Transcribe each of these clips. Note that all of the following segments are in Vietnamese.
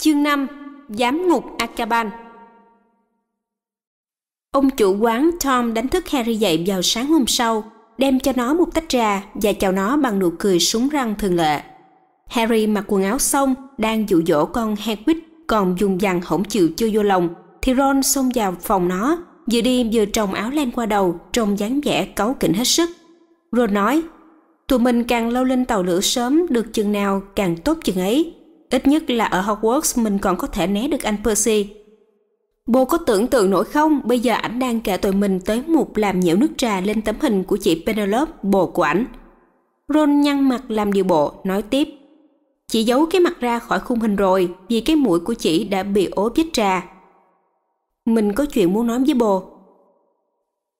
Chương 5 Giám ngục Akaban Ông chủ quán Tom đánh thức Harry dậy vào sáng hôm sau, đem cho nó một tách trà và chào nó bằng nụ cười súng răng thường lệ. Harry mặc quần áo xong, đang dụ dỗ con Hagrid, còn dùng dằn hổng chịu chưa vô lòng, thì Ron xông vào phòng nó, vừa đi vừa trồng áo len qua đầu, trông dáng vẻ cáu kỉnh hết sức. Ron nói, tụi mình càng lâu lên tàu lửa sớm được chừng nào càng tốt chừng ấy, Ít nhất là ở Hogwarts mình còn có thể né được anh Percy. Bố có tưởng tượng nổi không, bây giờ ảnh đang kể tụi mình tới mục làm nhiễu nước trà lên tấm hình của chị Penelope, bồ của ảnh. Ron nhăn mặt làm điều bộ, nói tiếp. Chị giấu cái mặt ra khỏi khung hình rồi vì cái mũi của chị đã bị ố vết trà. Mình có chuyện muốn nói với bồ.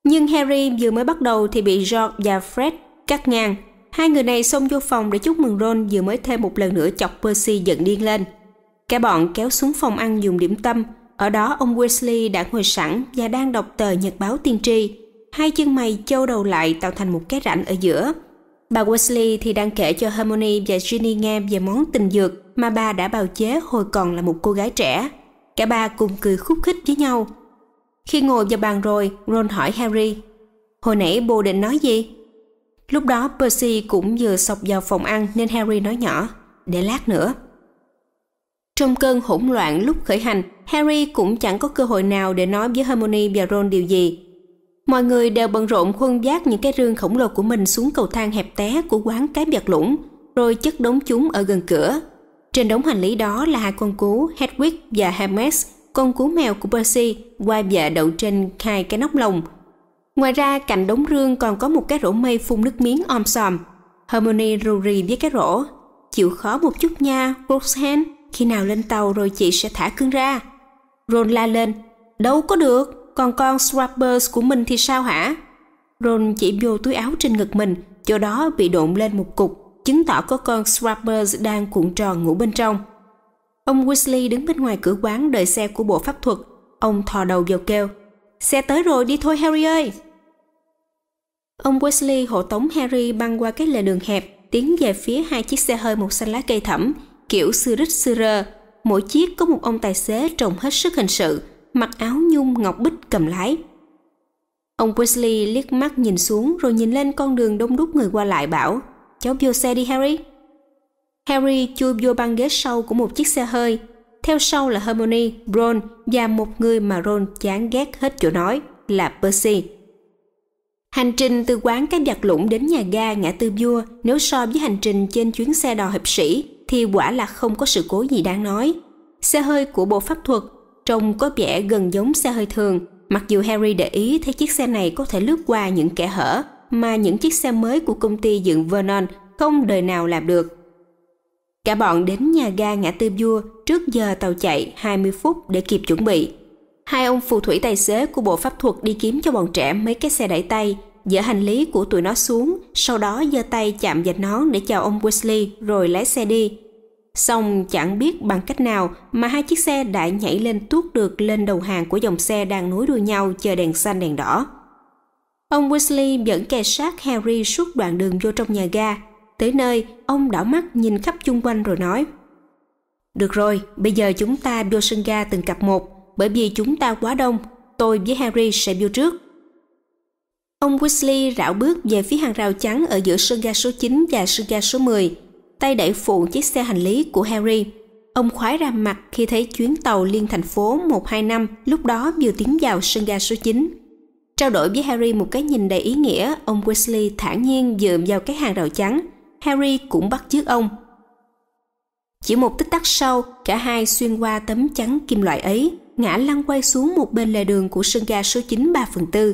Nhưng Harry vừa mới bắt đầu thì bị George và Fred cắt ngang. Hai người này xông vô phòng để chúc mừng Ron vừa mới thêm một lần nữa chọc Percy giận điên lên. Cả bọn kéo xuống phòng ăn dùng điểm tâm. Ở đó ông Wesley đã ngồi sẵn và đang đọc tờ nhật báo tiên tri. Hai chân mày châu đầu lại tạo thành một cái rãnh ở giữa. Bà Wesley thì đang kể cho Harmony và Ginny nghe về món tình dược mà bà đã bào chế hồi còn là một cô gái trẻ. Cả ba cùng cười khúc khích với nhau. Khi ngồi vào bàn rồi, Ron hỏi Harry, hồi nãy bồ định nói gì? Lúc đó Percy cũng vừa sọc vào phòng ăn nên Harry nói nhỏ, để lát nữa. Trong cơn hỗn loạn lúc khởi hành, Harry cũng chẳng có cơ hội nào để nói với Hermione và Ron điều gì. Mọi người đều bận rộn khuân vác những cái rương khổng lồ của mình xuống cầu thang hẹp té của quán cái vặt lũng, rồi chất đống chúng ở gần cửa. Trên đống hành lý đó là hai con cú Hedwig và Hermes, con cú mèo của Percy, quay vợ đậu trên hai cái nóc lồng – Ngoài ra, cạnh đống rương còn có một cái rổ mây phun nước miếng om sòm. Harmony rù rì với cái rổ. Chịu khó một chút nha, Roxanne. Khi nào lên tàu rồi chị sẽ thả cưng ra. Ron la lên. Đâu có được, còn con Swappers của mình thì sao hả? Ron chỉ vô túi áo trên ngực mình, chỗ đó bị độn lên một cục, chứng tỏ có con Swappers đang cuộn tròn ngủ bên trong. Ông Weasley đứng bên ngoài cửa quán đợi xe của bộ pháp thuật. Ông thò đầu vào kêu. Xe tới rồi đi thôi Harry ơi! Ông Wesley hộ tống Harry băng qua cái lề đường hẹp, tiến về phía hai chiếc xe hơi màu xanh lá cây thẫm, kiểu Sirius Sirer. Mỗi chiếc có một ông tài xế trông hết sức hình sự, mặc áo nhung ngọc bích cầm lái. Ông Wesley liếc mắt nhìn xuống rồi nhìn lên con đường đông đúc người qua lại bảo Cháu vô xe đi Harry. Harry chui vô băng ghế sau của một chiếc xe hơi. Theo sau là Hermione, Ron và một người mà Ron chán ghét hết chỗ nói là Percy. Hành trình từ quán cái giặt lũng đến nhà ga ngã tư vua nếu so với hành trình trên chuyến xe đò hiệp sĩ thì quả là không có sự cố gì đáng nói. Xe hơi của bộ pháp thuật trông có vẻ gần giống xe hơi thường, mặc dù Harry để ý thấy chiếc xe này có thể lướt qua những kẻ hở mà những chiếc xe mới của công ty dựng Vernon không đời nào làm được. Cả bọn đến nhà ga ngã tư vua trước giờ tàu chạy 20 phút để kịp chuẩn bị hai ông phù thủy tài xế của bộ pháp thuật đi kiếm cho bọn trẻ mấy cái xe đẩy tay, dỡ hành lý của tụi nó xuống, sau đó giơ tay chạm vào nón để chào ông Wesley rồi lái xe đi. Xong chẳng biết bằng cách nào mà hai chiếc xe đã nhảy lên tuốt được lên đầu hàng của dòng xe đang nối đuôi nhau chờ đèn xanh đèn đỏ. Ông Wesley dẫn kè sát Harry suốt đoạn đường vô trong nhà ga. Tới nơi, ông đảo mắt nhìn khắp chung quanh rồi nói Được rồi, bây giờ chúng ta vô sân ga từng cặp một bởi vì chúng ta quá đông, tôi với Harry sẽ vô trước. Ông Weasley rảo bước về phía hàng rào trắng ở giữa sân ga số 9 và sân ga số 10, tay đẩy phụ chiếc xe hành lý của Harry. Ông khoái ra mặt khi thấy chuyến tàu liên thành phố 125 lúc đó vừa tiến vào sân ga số 9. Trao đổi với Harry một cái nhìn đầy ý nghĩa, ông Weasley thản nhiên dựa vào cái hàng rào trắng. Harry cũng bắt chước ông. Chỉ một tích tắc sau, cả hai xuyên qua tấm chắn kim loại ấy, ngã lăn quay xuống một bên lề đường của sân ga số 9 3 phần 4.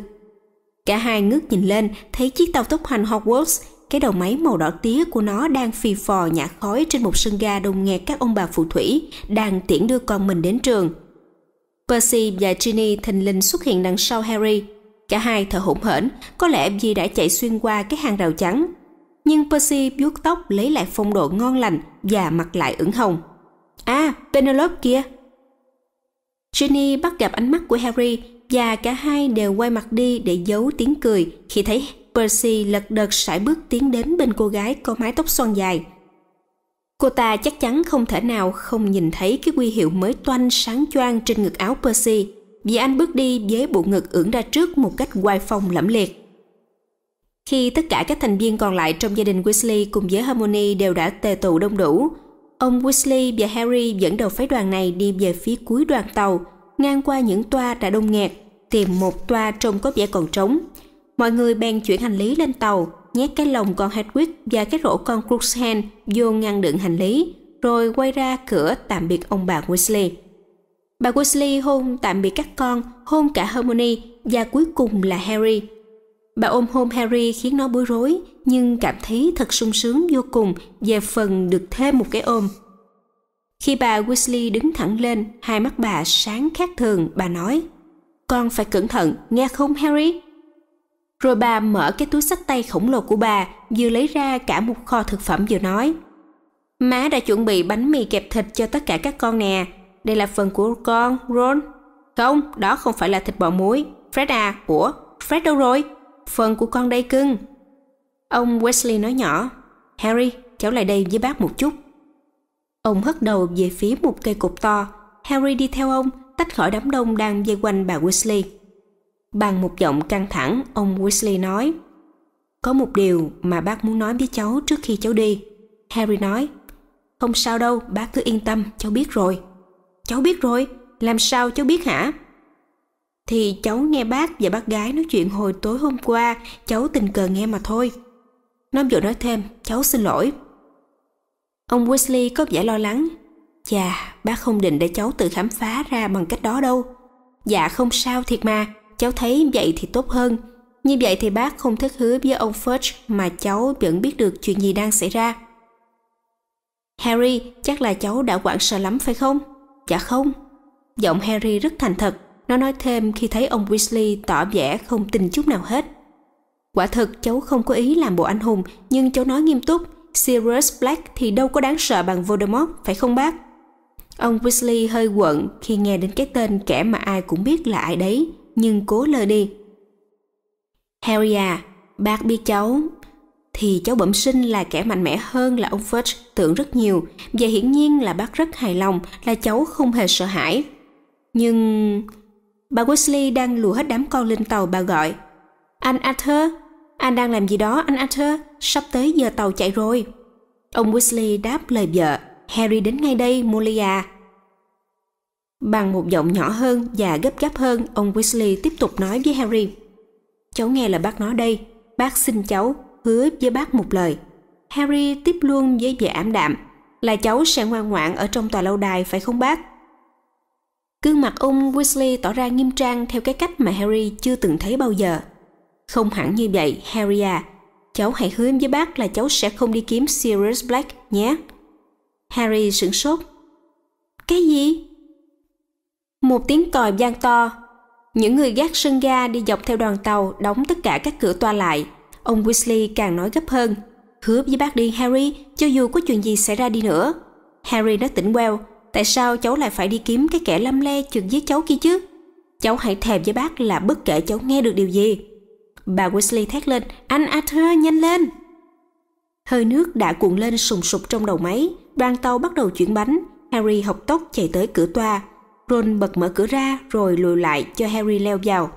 Cả hai ngước nhìn lên, thấy chiếc tàu tốc hành Hogwarts, cái đầu máy màu đỏ tía của nó đang phì phò nhả khói trên một sân ga đông nghẹt các ông bà phù thủy, đang tiễn đưa con mình đến trường. Percy và Ginny thình lình xuất hiện đằng sau Harry. Cả hai thở hổn hển, có lẽ vì đã chạy xuyên qua cái hàng rào trắng. Nhưng Percy vuốt tóc lấy lại phong độ ngon lành và mặt lại ửng hồng. À, Penelope kia, Ginny bắt gặp ánh mắt của Harry và cả hai đều quay mặt đi để giấu tiếng cười khi thấy Percy lật đật sải bước tiến đến bên cô gái có mái tóc xoăn dài. Cô ta chắc chắn không thể nào không nhìn thấy cái quy hiệu mới toanh sáng choang trên ngực áo Percy vì anh bước đi với bộ ngực ưỡn ra trước một cách quai phong lẫm liệt. Khi tất cả các thành viên còn lại trong gia đình Weasley cùng với Harmony đều đã tề tụ đông đủ, Ông Weasley và Harry dẫn đầu phái đoàn này đi về phía cuối đoàn tàu, ngang qua những toa đã đông nghẹt, tìm một toa trông có vẻ còn trống. Mọi người bèn chuyển hành lý lên tàu, nhét cái lồng con Hedwig và cái rổ con Cruxhan vô ngăn đựng hành lý, rồi quay ra cửa tạm biệt ông bà Weasley. Bà Weasley hôn tạm biệt các con, hôn cả Hermione và cuối cùng là Harry. Bà ôm hôn Harry khiến nó bối rối, nhưng cảm thấy thật sung sướng vô cùng về phần được thêm một cái ôm. Khi bà Weasley đứng thẳng lên, hai mắt bà sáng khác thường, bà nói Con phải cẩn thận, nghe không Harry? Rồi bà mở cái túi sách tay khổng lồ của bà, vừa lấy ra cả một kho thực phẩm vừa nói Má đã chuẩn bị bánh mì kẹp thịt cho tất cả các con nè. Đây là phần của con, Ron. Không, đó không phải là thịt bò muối. Fred à, ủa, Fred đâu rồi? Phần của con đây cưng. Ông Wesley nói nhỏ, Harry, cháu lại đây với bác một chút. Ông hất đầu về phía một cây cột to. Harry đi theo ông, tách khỏi đám đông đang dây quanh bà Wesley. Bằng một giọng căng thẳng, ông Wesley nói, Có một điều mà bác muốn nói với cháu trước khi cháu đi. Harry nói, Không sao đâu, bác cứ yên tâm, cháu biết rồi. Cháu biết rồi, làm sao cháu biết hả? Thì cháu nghe bác và bác gái nói chuyện hồi tối hôm qua, cháu tình cờ nghe mà thôi. Nó vừa nói thêm, cháu xin lỗi. Ông Wesley có vẻ lo lắng. Chà, bác không định để cháu tự khám phá ra bằng cách đó đâu. Dạ không sao thiệt mà, cháu thấy vậy thì tốt hơn. Như vậy thì bác không thất hứa với ông Fudge mà cháu vẫn biết được chuyện gì đang xảy ra. Harry, chắc là cháu đã hoảng sợ lắm phải không? Dạ không. Giọng Harry rất thành thật, nó nói thêm khi thấy ông Weasley tỏ vẻ không tin chút nào hết. Quả thật cháu không có ý làm bộ anh hùng, nhưng cháu nói nghiêm túc, Sirius Black thì đâu có đáng sợ bằng Voldemort, phải không bác? Ông Weasley hơi quận khi nghe đến cái tên kẻ mà ai cũng biết là ai đấy, nhưng cố lơ đi. Harry à, bác biết cháu, thì cháu bẩm sinh là kẻ mạnh mẽ hơn là ông Fudge tưởng rất nhiều và hiển nhiên là bác rất hài lòng là cháu không hề sợ hãi. Nhưng... Bà Weasley đang lùa hết đám con lên tàu bà gọi. Anh Arthur, anh đang làm gì đó anh Arthur, sắp tới giờ tàu chạy rồi. Ông Weasley đáp lời vợ, Harry đến ngay đây, Molly Bằng một giọng nhỏ hơn và gấp gáp hơn, ông Weasley tiếp tục nói với Harry. Cháu nghe là bác nói đây, bác xin cháu, hứa với bác một lời. Harry tiếp luôn với vẻ ảm đạm, là cháu sẽ ngoan ngoãn ở trong tòa lâu đài phải không bác? Gương mặt ông Weasley tỏ ra nghiêm trang theo cái cách mà Harry chưa từng thấy bao giờ. Không hẳn như vậy, Harry à. Cháu hãy hứa với bác là cháu sẽ không đi kiếm Sirius Black nhé. Harry sửng sốt. Cái gì? Một tiếng còi vang to. Những người gác sân ga đi dọc theo đoàn tàu đóng tất cả các cửa toa lại. Ông Weasley càng nói gấp hơn. Hứa với bác đi Harry, cho dù có chuyện gì xảy ra đi nữa. Harry nói tỉnh queo, tại sao cháu lại phải đi kiếm cái kẻ lâm le chừng với cháu kia chứ? Cháu hãy thèm với bác là bất kể cháu nghe được điều gì, Bà Weasley thét lên, anh Arthur nhanh lên! Hơi nước đã cuộn lên sùng sục trong đầu máy, đoàn tàu bắt đầu chuyển bánh, Harry học tốc chạy tới cửa toa. Ron bật mở cửa ra rồi lùi lại cho Harry leo vào.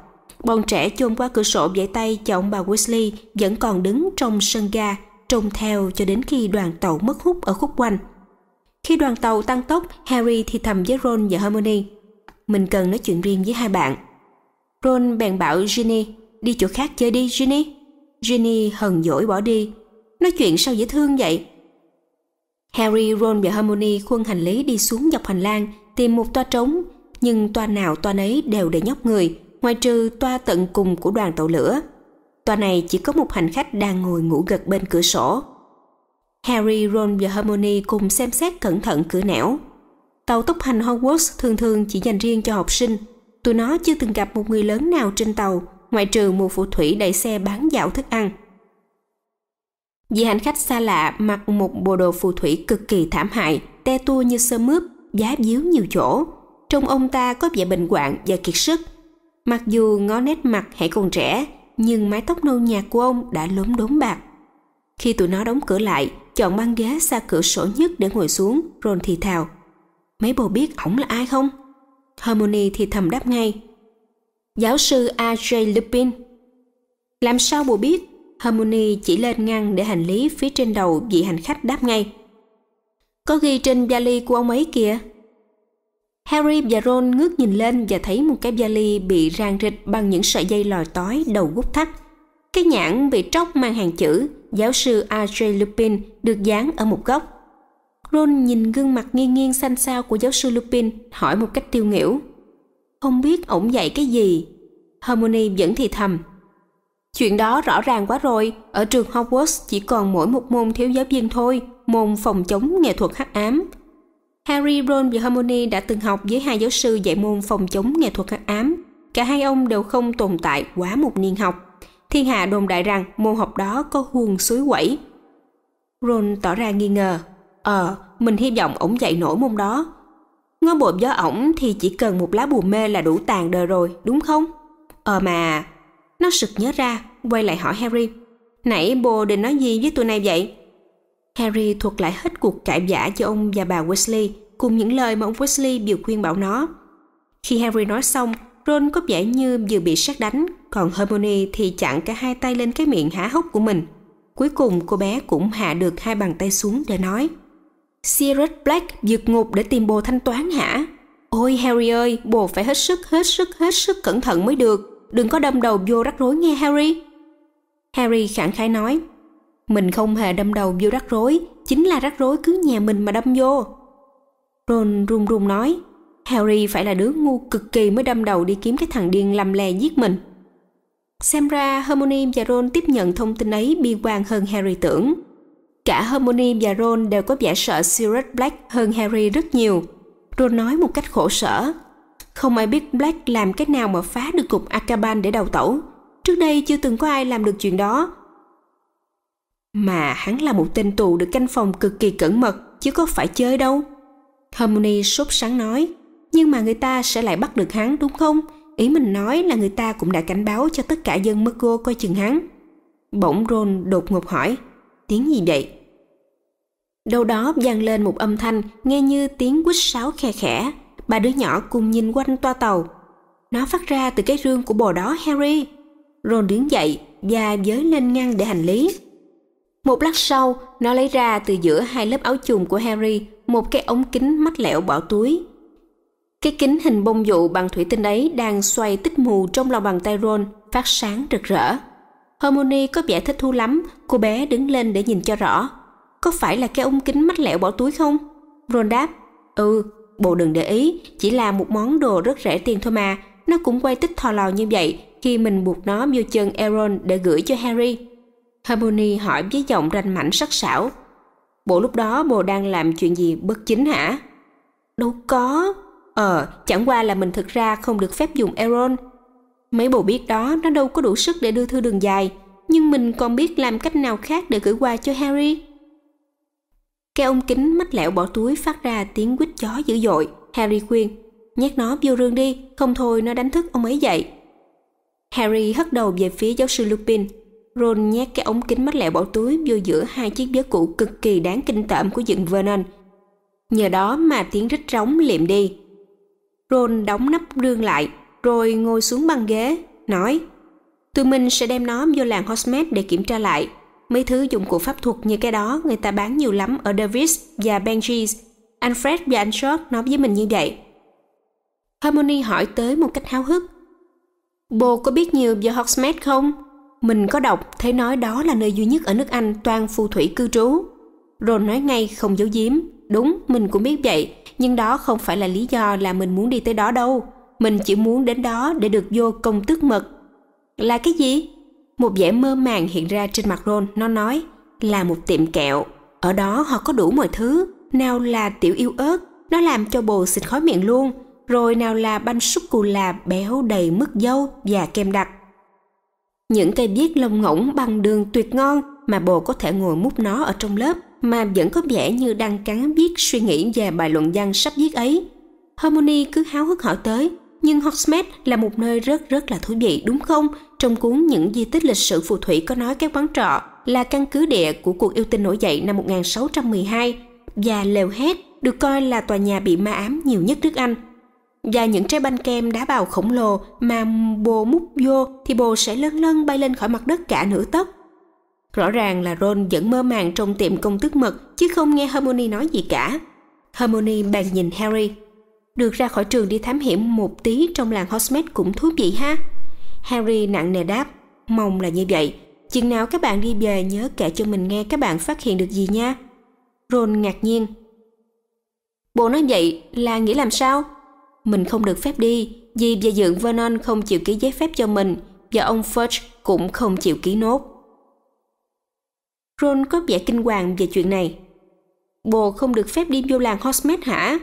Bọn trẻ chôn qua cửa sổ vẫy tay cho ông bà Weasley vẫn còn đứng trong sân ga, trông theo cho đến khi đoàn tàu mất hút ở khúc quanh. Khi đoàn tàu tăng tốc, Harry thì thầm với Ron và Hermione. Mình cần nói chuyện riêng với hai bạn. Ron bèn bảo Ginny đi chỗ khác chơi đi Ginny. Ginny hờn dỗi bỏ đi. Nói chuyện sao dễ thương vậy? Harry, Ron và Hermione khuân hành lý đi xuống dọc hành lang tìm một toa trống, nhưng toa nào toa nấy đều để nhóc người, ngoài trừ toa tận cùng của đoàn tàu lửa. Toa này chỉ có một hành khách đang ngồi ngủ gật bên cửa sổ. Harry, Ron và Hermione cùng xem xét cẩn thận cửa nẻo. Tàu tốc hành Hogwarts thường thường chỉ dành riêng cho học sinh. Tụi nó chưa từng gặp một người lớn nào trên tàu, ngoại trừ mùa phù thủy đẩy xe bán dạo thức ăn. Vì hành khách xa lạ mặc một bộ đồ phù thủy cực kỳ thảm hại, te tua như sơ mướp, giá díu nhiều chỗ. Trông ông ta có vẻ bệnh hoạn và kiệt sức. Mặc dù ngó nét mặt hãy còn trẻ, nhưng mái tóc nâu nhạt của ông đã lốm đốm bạc. Khi tụi nó đóng cửa lại, chọn băng ghế xa cửa sổ nhất để ngồi xuống, Ron thì thào. Mấy bồ biết ổng là ai không? Harmony thì thầm đáp ngay giáo sư A.J. Lupin. Làm sao bồ biết? Harmony chỉ lên ngăn để hành lý phía trên đầu vị hành khách đáp ngay. Có ghi trên vali của ông ấy kìa. Harry và Ron ngước nhìn lên và thấy một cái vali bị ràng rịch bằng những sợi dây lòi tói đầu gút thắt. Cái nhãn bị tróc mang hàng chữ giáo sư A.J. Lupin được dán ở một góc. Ron nhìn gương mặt nghiêng nghiêng xanh xao của giáo sư Lupin hỏi một cách tiêu nghỉu không biết ổng dạy cái gì. Harmony vẫn thì thầm. Chuyện đó rõ ràng quá rồi, ở trường Hogwarts chỉ còn mỗi một môn thiếu giáo viên thôi, môn phòng chống nghệ thuật hắc ám. Harry, Ron và Hermione đã từng học với hai giáo sư dạy môn phòng chống nghệ thuật hắc ám. Cả hai ông đều không tồn tại quá một niên học. Thiên hạ đồn đại rằng môn học đó có huồng suối quẩy. Ron tỏ ra nghi ngờ. Ờ, mình hy vọng ổng dạy nổi môn đó, ngôi bộp gió ổng thì chỉ cần một lá bùa mê là đủ tàn đời rồi, đúng không? Ờ mà, nó sực nhớ ra, quay lại hỏi Harry. Nãy bồ định nói gì với tụi này vậy? Harry thuật lại hết cuộc cãi vã cho ông và bà Wesley cùng những lời mà ông Wesley biểu khuyên bảo nó. Khi Harry nói xong, Ron có vẻ như vừa bị sát đánh, còn Hermione thì chặn cả hai tay lên cái miệng há hốc của mình. Cuối cùng cô bé cũng hạ được hai bàn tay xuống để nói – Sirius Black giật ngục để tìm bồ thanh toán hả? Ôi Harry ơi, bồ phải hết sức, hết sức, hết sức cẩn thận mới được. Đừng có đâm đầu vô rắc rối nghe Harry. Harry khẳng khái nói, mình không hề đâm đầu vô rắc rối, chính là rắc rối cứ nhà mình mà đâm vô. Ron run run nói, Harry phải là đứa ngu cực kỳ mới đâm đầu đi kiếm cái thằng điên lầm lè giết mình. Xem ra Hermione và Ron tiếp nhận thông tin ấy bi quan hơn Harry tưởng. Cả Hermione và Ron đều có vẻ sợ Sirius Black hơn Harry rất nhiều. Ron nói một cách khổ sở. Không ai biết Black làm cách nào mà phá được cục Akaban để đầu tẩu. Trước đây chưa từng có ai làm được chuyện đó. Mà hắn là một tên tù được canh phòng cực kỳ cẩn mật, chứ có phải chơi đâu. Hermione sốt sắng nói, nhưng mà người ta sẽ lại bắt được hắn đúng không? Ý mình nói là người ta cũng đã cảnh báo cho tất cả dân Mergo coi chừng hắn. Bỗng Ron đột ngột hỏi, tiếng gì vậy? Đâu đó vang lên một âm thanh nghe như tiếng quýt sáo khe khẽ. Ba đứa nhỏ cùng nhìn quanh toa tàu. Nó phát ra từ cái rương của bò đó Harry. Ron đứng dậy và giới lên ngăn để hành lý. Một lát sau, nó lấy ra từ giữa hai lớp áo chùm của Harry một cái ống kính mắt lẻo bỏ túi. Cái kính hình bông dụ bằng thủy tinh ấy đang xoay tích mù trong lòng bàn tay Ron, phát sáng rực rỡ. Hermione có vẻ thích thú lắm, cô bé đứng lên để nhìn cho rõ có phải là cái ống kính mắt lẹo bỏ túi không? Ron đáp, ừ, bộ đừng để ý, chỉ là một món đồ rất rẻ tiền thôi mà, nó cũng quay tích thò lò như vậy khi mình buộc nó vô chân Aaron để gửi cho Harry. Harmony hỏi với giọng ranh mảnh sắc sảo. Bộ lúc đó bộ đang làm chuyện gì bất chính hả? Đâu có. Ờ, chẳng qua là mình thực ra không được phép dùng Aaron. Mấy bộ biết đó nó đâu có đủ sức để đưa thư đường dài, nhưng mình còn biết làm cách nào khác để gửi qua cho Harry. Cái ống kính mắt lẹo bỏ túi phát ra tiếng quýt chó dữ dội. Harry khuyên, nhét nó vô rương đi, không thôi nó đánh thức ông ấy dậy. Harry hất đầu về phía giáo sư Lupin. Ron nhét cái ống kính mắt lẹo bỏ túi vô giữa hai chiếc vớ cũ cực kỳ đáng kinh tởm của dựng Vernon. Nhờ đó mà tiếng rít rống liệm đi. Ron đóng nắp rương lại, rồi ngồi xuống băng ghế, nói Tụi mình sẽ đem nó vô làng Hogsmeade để kiểm tra lại. Mấy thứ dụng cụ pháp thuật như cái đó người ta bán nhiều lắm ở Davis và Benji's. Anh Fred và anh Short nói với mình như vậy. Harmony hỏi tới một cách háo hức. Bồ có biết nhiều về Hogsmeade không? Mình có đọc thấy nói đó là nơi duy nhất ở nước Anh toàn phù thủy cư trú. Ron nói ngay không giấu giếm. Đúng, mình cũng biết vậy, nhưng đó không phải là lý do là mình muốn đi tới đó đâu. Mình chỉ muốn đến đó để được vô công tước mật. Là cái gì? Một vẻ mơ màng hiện ra trên mặt Ron, nó nói là một tiệm kẹo. Ở đó họ có đủ mọi thứ, nào là tiểu yêu ớt, nó làm cho bồ xịt khói miệng luôn, rồi nào là banh súp cù là béo đầy mứt dâu và kem đặc. Những cây biếc lông ngỗng bằng đường tuyệt ngon mà bồ có thể ngồi mút nó ở trong lớp mà vẫn có vẻ như đang cắn biết suy nghĩ về bài luận văn sắp viết ấy. Harmony cứ háo hức hỏi tới, nhưng Hogsmeade là một nơi rất rất là thú vị đúng không? Trong cuốn Những di tích lịch sử phù thủy có nói các quán trọ là căn cứ địa của cuộc yêu tinh nổi dậy năm 1612 và lều hét được coi là tòa nhà bị ma ám nhiều nhất nước Anh. Và những trái banh kem đá bào khổng lồ mà bồ múc vô thì bồ sẽ lân lân bay lên khỏi mặt đất cả nửa tấc. Rõ ràng là Ron vẫn mơ màng trong tiệm công thức mật chứ không nghe Harmony nói gì cả. Harmony bàn nhìn Harry. Được ra khỏi trường đi thám hiểm một tí trong làng Hogsmeade cũng thú vị ha. Harry nặng nề đáp, mong là như vậy. Chừng nào các bạn đi về nhớ kể cho mình nghe các bạn phát hiện được gì nha. Ron ngạc nhiên. Bộ nói vậy là nghĩ làm sao? Mình không được phép đi vì gia dưỡng Vernon không chịu ký giấy phép cho mình và ông Fudge cũng không chịu ký nốt. Ron có vẻ kinh hoàng về chuyện này. Bồ không được phép đi vô làng Hogsmeade hả?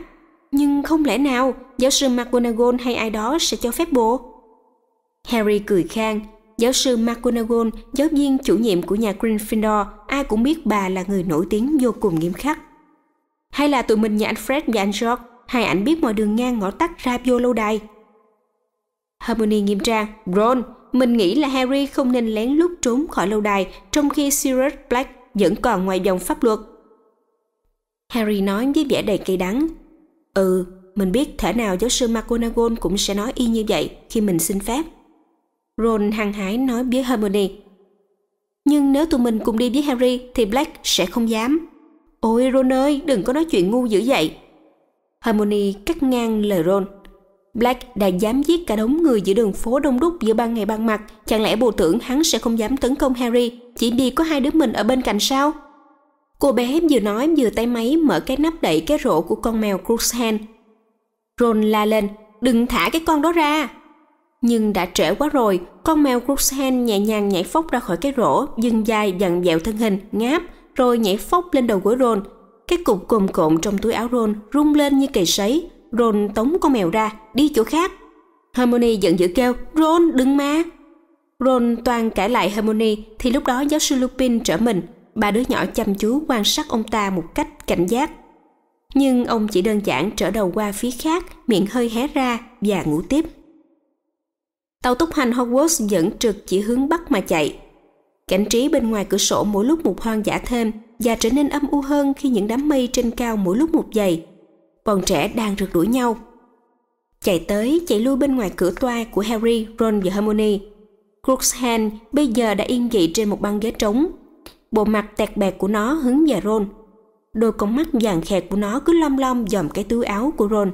Nhưng không lẽ nào giáo sư McGonagall hay ai đó sẽ cho phép bộ? Harry cười khang, giáo sư McGonagall, giáo viên chủ nhiệm của nhà Gryffindor, ai cũng biết bà là người nổi tiếng vô cùng nghiêm khắc. Hay là tụi mình nhà anh Fred và anh George, hai ảnh biết mọi đường ngang ngõ tắt ra vô lâu đài. Hermione nghiêm trang, Ron, mình nghĩ là Harry không nên lén lút trốn khỏi lâu đài trong khi Sirius Black vẫn còn ngoài vòng pháp luật. Harry nói với vẻ đầy cay đắng, Ừ, mình biết thể nào giáo sư McGonagall cũng sẽ nói y như vậy khi mình xin phép. Ron hăng hái nói với Hermione. Nhưng nếu tụi mình cùng đi với Harry thì Black sẽ không dám. Ôi Ron ơi, đừng có nói chuyện ngu dữ vậy. Hermione cắt ngang lời Ron. Black đã dám giết cả đống người giữa đường phố đông đúc giữa ban ngày ban mặt. Chẳng lẽ bộ tưởng hắn sẽ không dám tấn công Harry chỉ vì có hai đứa mình ở bên cạnh sao? Cô bé vừa nói vừa tay máy mở cái nắp đậy cái rổ của con mèo Cruzhan. Ron la lên, đừng thả cái con đó ra. Nhưng đã trễ quá rồi, con mèo Cruzhan nhẹ nhàng nhảy phóc ra khỏi cái rổ, dừng dài dặn dẹo thân hình, ngáp, rồi nhảy phóc lên đầu gối Ron. Cái cục cồm cộm trong túi áo Ron rung lên như cây sấy. Ron tống con mèo ra, đi chỗ khác. Harmony giận dữ kêu, Ron đừng mà. Ron toàn cãi lại Harmony thì lúc đó giáo sư Lupin trở mình, ba đứa nhỏ chăm chú quan sát ông ta một cách cảnh giác nhưng ông chỉ đơn giản trở đầu qua phía khác miệng hơi hé ra và ngủ tiếp tàu tốc hành hogwarts dẫn trực chỉ hướng bắc mà chạy cảnh trí bên ngoài cửa sổ mỗi lúc một hoang dã thêm và trở nên âm u hơn khi những đám mây trên cao mỗi lúc một dày bọn trẻ đang rượt đuổi nhau chạy tới chạy lui bên ngoài cửa toa của harry ron và hermione crookshan bây giờ đã yên dị trên một băng ghế trống Bộ mặt tẹt bẹt của nó hướng về Ron. Đôi con mắt vàng khẹt của nó cứ lom lom dòm cái túi áo của Ron.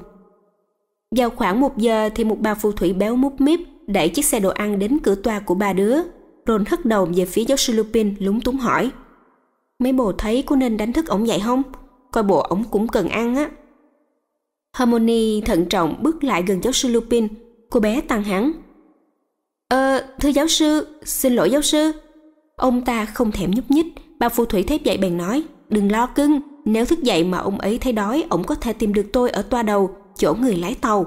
Vào khoảng một giờ thì một bà phù thủy béo múp míp đẩy chiếc xe đồ ăn đến cửa toa của ba đứa. Ron hất đầu về phía giáo sư Lupin lúng túng hỏi. Mấy bồ thấy có nên đánh thức ổng dậy không? Coi bộ ổng cũng cần ăn á. Harmony thận trọng bước lại gần giáo sư Lupin. Cô bé tăng hẳn. Ờ, thưa giáo sư, xin lỗi giáo sư, Ông ta không thèm nhúc nhích, bà phù thủy thấy vậy bèn nói, đừng lo cưng, nếu thức dậy mà ông ấy thấy đói, ông có thể tìm được tôi ở toa đầu, chỗ người lái tàu.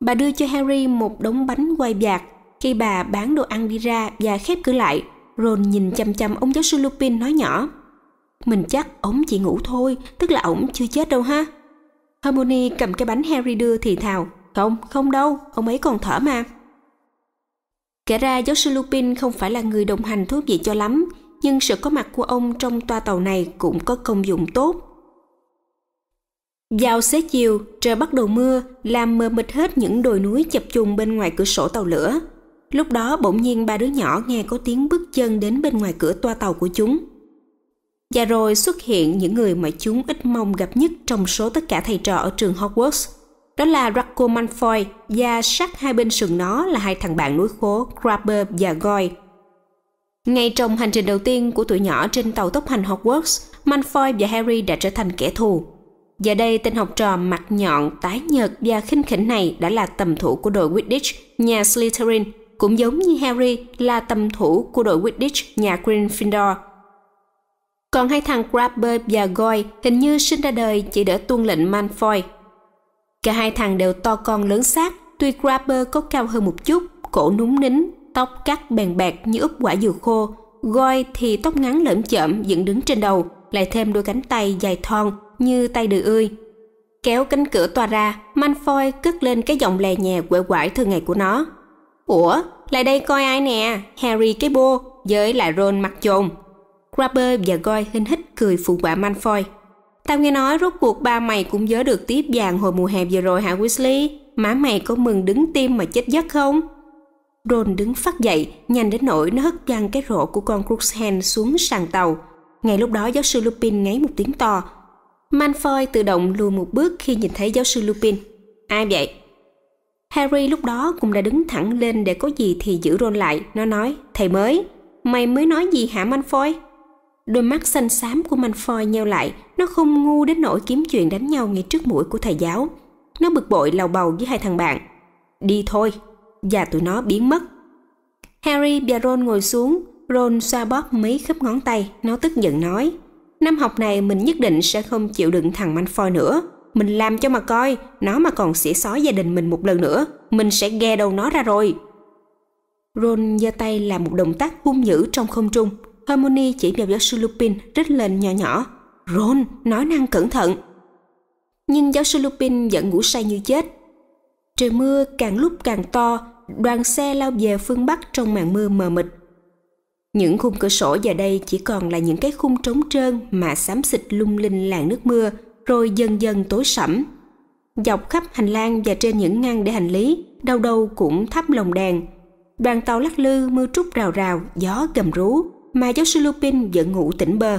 Bà đưa cho Harry một đống bánh quay bạc. Khi bà bán đồ ăn đi ra và khép cửa lại, Ron nhìn chăm chăm ông giáo sư Lupin nói nhỏ. Mình chắc ổng chỉ ngủ thôi, tức là ổng chưa chết đâu ha. Harmony cầm cái bánh Harry đưa thì thào. Không, không đâu, ông ấy còn thở mà. Kể ra giáo sư Lupin không phải là người đồng hành thuốc viện cho lắm, nhưng sự có mặt của ông trong toa tàu này cũng có công dụng tốt. Vào xế chiều, trời bắt đầu mưa, làm mờ mịt hết những đồi núi chập trùng bên ngoài cửa sổ tàu lửa. Lúc đó bỗng nhiên ba đứa nhỏ nghe có tiếng bước chân đến bên ngoài cửa toa tàu của chúng. Và rồi xuất hiện những người mà chúng ít mong gặp nhất trong số tất cả thầy trò ở trường Hogwarts. Đó là Draco Malfoy và sát hai bên sườn nó là hai thằng bạn núi khố Crabbe và Goyle. Ngay trong hành trình đầu tiên của tuổi nhỏ trên tàu tốc hành Hogwarts, Malfoy và Harry đã trở thành kẻ thù. Giờ đây tên học trò mặt nhọn, tái nhợt và khinh khỉnh này đã là tầm thủ của đội Quidditch nhà Slytherin, cũng giống như Harry là tầm thủ của đội Quidditch nhà Gryffindor. Còn hai thằng Crabbe và Goyle hình như sinh ra đời chỉ để tuân lệnh Malfoy Cả hai thằng đều to con lớn xác, tuy Grabber có cao hơn một chút, cổ núm nín, tóc cắt bèn bạc như úp quả dừa khô, Goy thì tóc ngắn lởm chởm dựng đứng trên đầu, lại thêm đôi cánh tay dài thon như tay đừ ươi. Kéo cánh cửa toa ra, Manfoy cất lên cái giọng lè nhè quệ quải thường ngày của nó. Ủa, lại đây coi ai nè, Harry cái bô, với lại Ron mặt chồn. Grabber và Goy hinh hích cười phụ quả Manfoy. Tao nghe nói rốt cuộc ba mày cũng giới được tiếp vàng hồi mùa hè vừa rồi hả Weasley? Má mày có mừng đứng tim mà chết giấc không? Ron đứng phát dậy, nhanh đến nỗi nó hất văng cái rổ của con Crookshank xuống sàn tàu. Ngay lúc đó giáo sư Lupin ngáy một tiếng to. Malfoy tự động lùi một bước khi nhìn thấy giáo sư Lupin. Ai vậy? Harry lúc đó cũng đã đứng thẳng lên để có gì thì giữ Ron lại. Nó nói, thầy mới, mày mới nói gì hả Malfoy? Đôi mắt xanh xám của Malfoy nheo lại, nó không ngu đến nỗi kiếm chuyện đánh nhau ngay trước mũi của thầy giáo. Nó bực bội lầu bầu với hai thằng bạn. Đi thôi. Và tụi nó biến mất. Harry và Ron ngồi xuống. Ron xoa bóp mấy khớp ngón tay. Nó tức giận nói. Năm học này mình nhất định sẽ không chịu đựng thằng Manfoy nữa. Mình làm cho mà coi. Nó mà còn xỉa xói gia đình mình một lần nữa. Mình sẽ ghe đầu nó ra rồi. Ron giơ tay làm một động tác hung dữ trong không trung. Harmony chỉ vào giáo sư Lupin rít lên nhỏ nhỏ Ron, nói năng cẩn thận. Nhưng giáo sư Lupin vẫn ngủ say như chết. Trời mưa càng lúc càng to, đoàn xe lao về phương Bắc trong màn mưa mờ mịt. Những khung cửa sổ giờ đây chỉ còn là những cái khung trống trơn mà xám xịt lung linh làn nước mưa, rồi dần dần tối sẫm. Dọc khắp hành lang và trên những ngăn để hành lý, đâu đâu cũng thắp lồng đèn. Đoàn tàu lắc lư, mưa trút rào rào, gió gầm rú, mà giáo sư Lupin vẫn ngủ tỉnh bơ.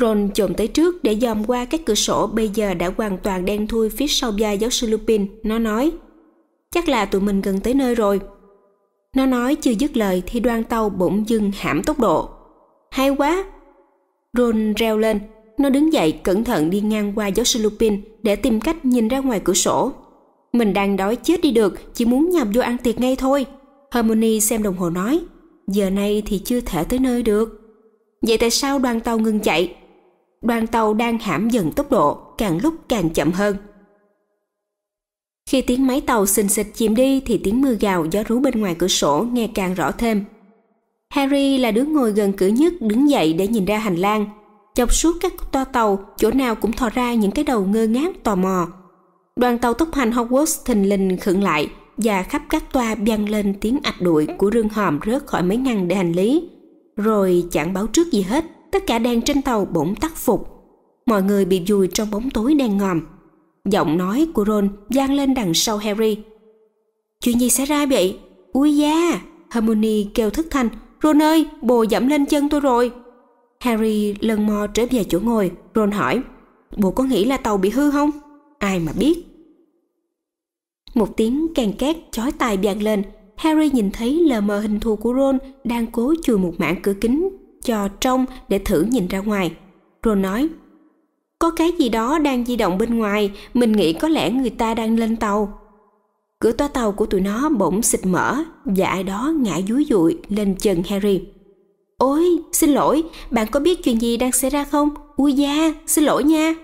Ron chồm tới trước để dòm qua các cửa sổ bây giờ đã hoàn toàn đen thui phía sau vai giáo sư Lupin. Nó nói, chắc là tụi mình gần tới nơi rồi. Nó nói chưa dứt lời thì đoàn tàu bỗng dưng hãm tốc độ. Hay quá! Ron reo lên, nó đứng dậy cẩn thận đi ngang qua giáo sư Lupin để tìm cách nhìn ra ngoài cửa sổ. Mình đang đói chết đi được, chỉ muốn nhập vô ăn tiệc ngay thôi. Harmony xem đồng hồ nói, giờ này thì chưa thể tới nơi được. Vậy tại sao đoàn tàu ngừng chạy? đoàn tàu đang hãm dần tốc độ, càng lúc càng chậm hơn. Khi tiếng máy tàu xình xịch chìm đi thì tiếng mưa gào gió rú bên ngoài cửa sổ nghe càng rõ thêm. Harry là đứa ngồi gần cửa nhất đứng dậy để nhìn ra hành lang. Chọc suốt các toa tàu, chỗ nào cũng thò ra những cái đầu ngơ ngác tò mò. Đoàn tàu tốc hành Hogwarts thình lình khựng lại và khắp các toa vang lên tiếng ạch đuổi của rương hòm rớt khỏi mấy ngăn để hành lý. Rồi chẳng báo trước gì hết tất cả đèn trên tàu bỗng tắt phục mọi người bị vùi trong bóng tối đen ngòm giọng nói của ron vang lên đằng sau harry chuyện gì xảy ra vậy ui da Hermione kêu thất thanh ron ơi bồ dẫm lên chân tôi rồi harry lần mò trở về chỗ ngồi ron hỏi bồ có nghĩ là tàu bị hư không ai mà biết một tiếng càng két chói tai vang lên harry nhìn thấy lờ mờ hình thù của ron đang cố chùi một mảng cửa kính cho trong để thử nhìn ra ngoài rồi nói có cái gì đó đang di động bên ngoài mình nghĩ có lẽ người ta đang lên tàu cửa toa tàu của tụi nó bỗng xịt mở và ai đó ngã dúi dụi lên chân harry ôi xin lỗi bạn có biết chuyện gì đang xảy ra không ui da xin lỗi nha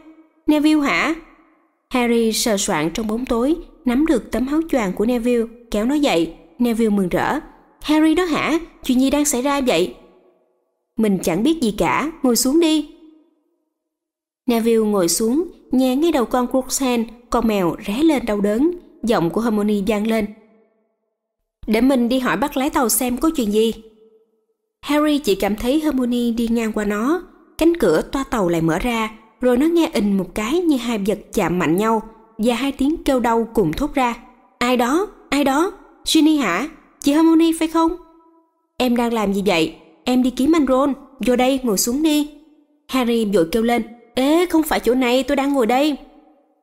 neville hả harry sờ soạn trong bóng tối nắm được tấm áo choàng của neville kéo nó dậy neville mừng rỡ harry đó hả chuyện gì đang xảy ra vậy mình chẳng biết gì cả, ngồi xuống đi. Neville ngồi xuống, nghe ngay đầu con Crookshank, con mèo ré lên đau đớn, giọng của Harmony vang lên. Để mình đi hỏi bác lái tàu xem có chuyện gì. Harry chỉ cảm thấy Harmony đi ngang qua nó, cánh cửa toa tàu lại mở ra, rồi nó nghe ình một cái như hai vật chạm mạnh nhau và hai tiếng kêu đau cùng thốt ra. Ai đó, ai đó, Ginny hả? Chị Harmony phải không? Em đang làm gì vậy? em đi kiếm anh Ron, vô đây ngồi xuống đi. Harry vội kêu lên, ế không phải chỗ này, tôi đang ngồi đây.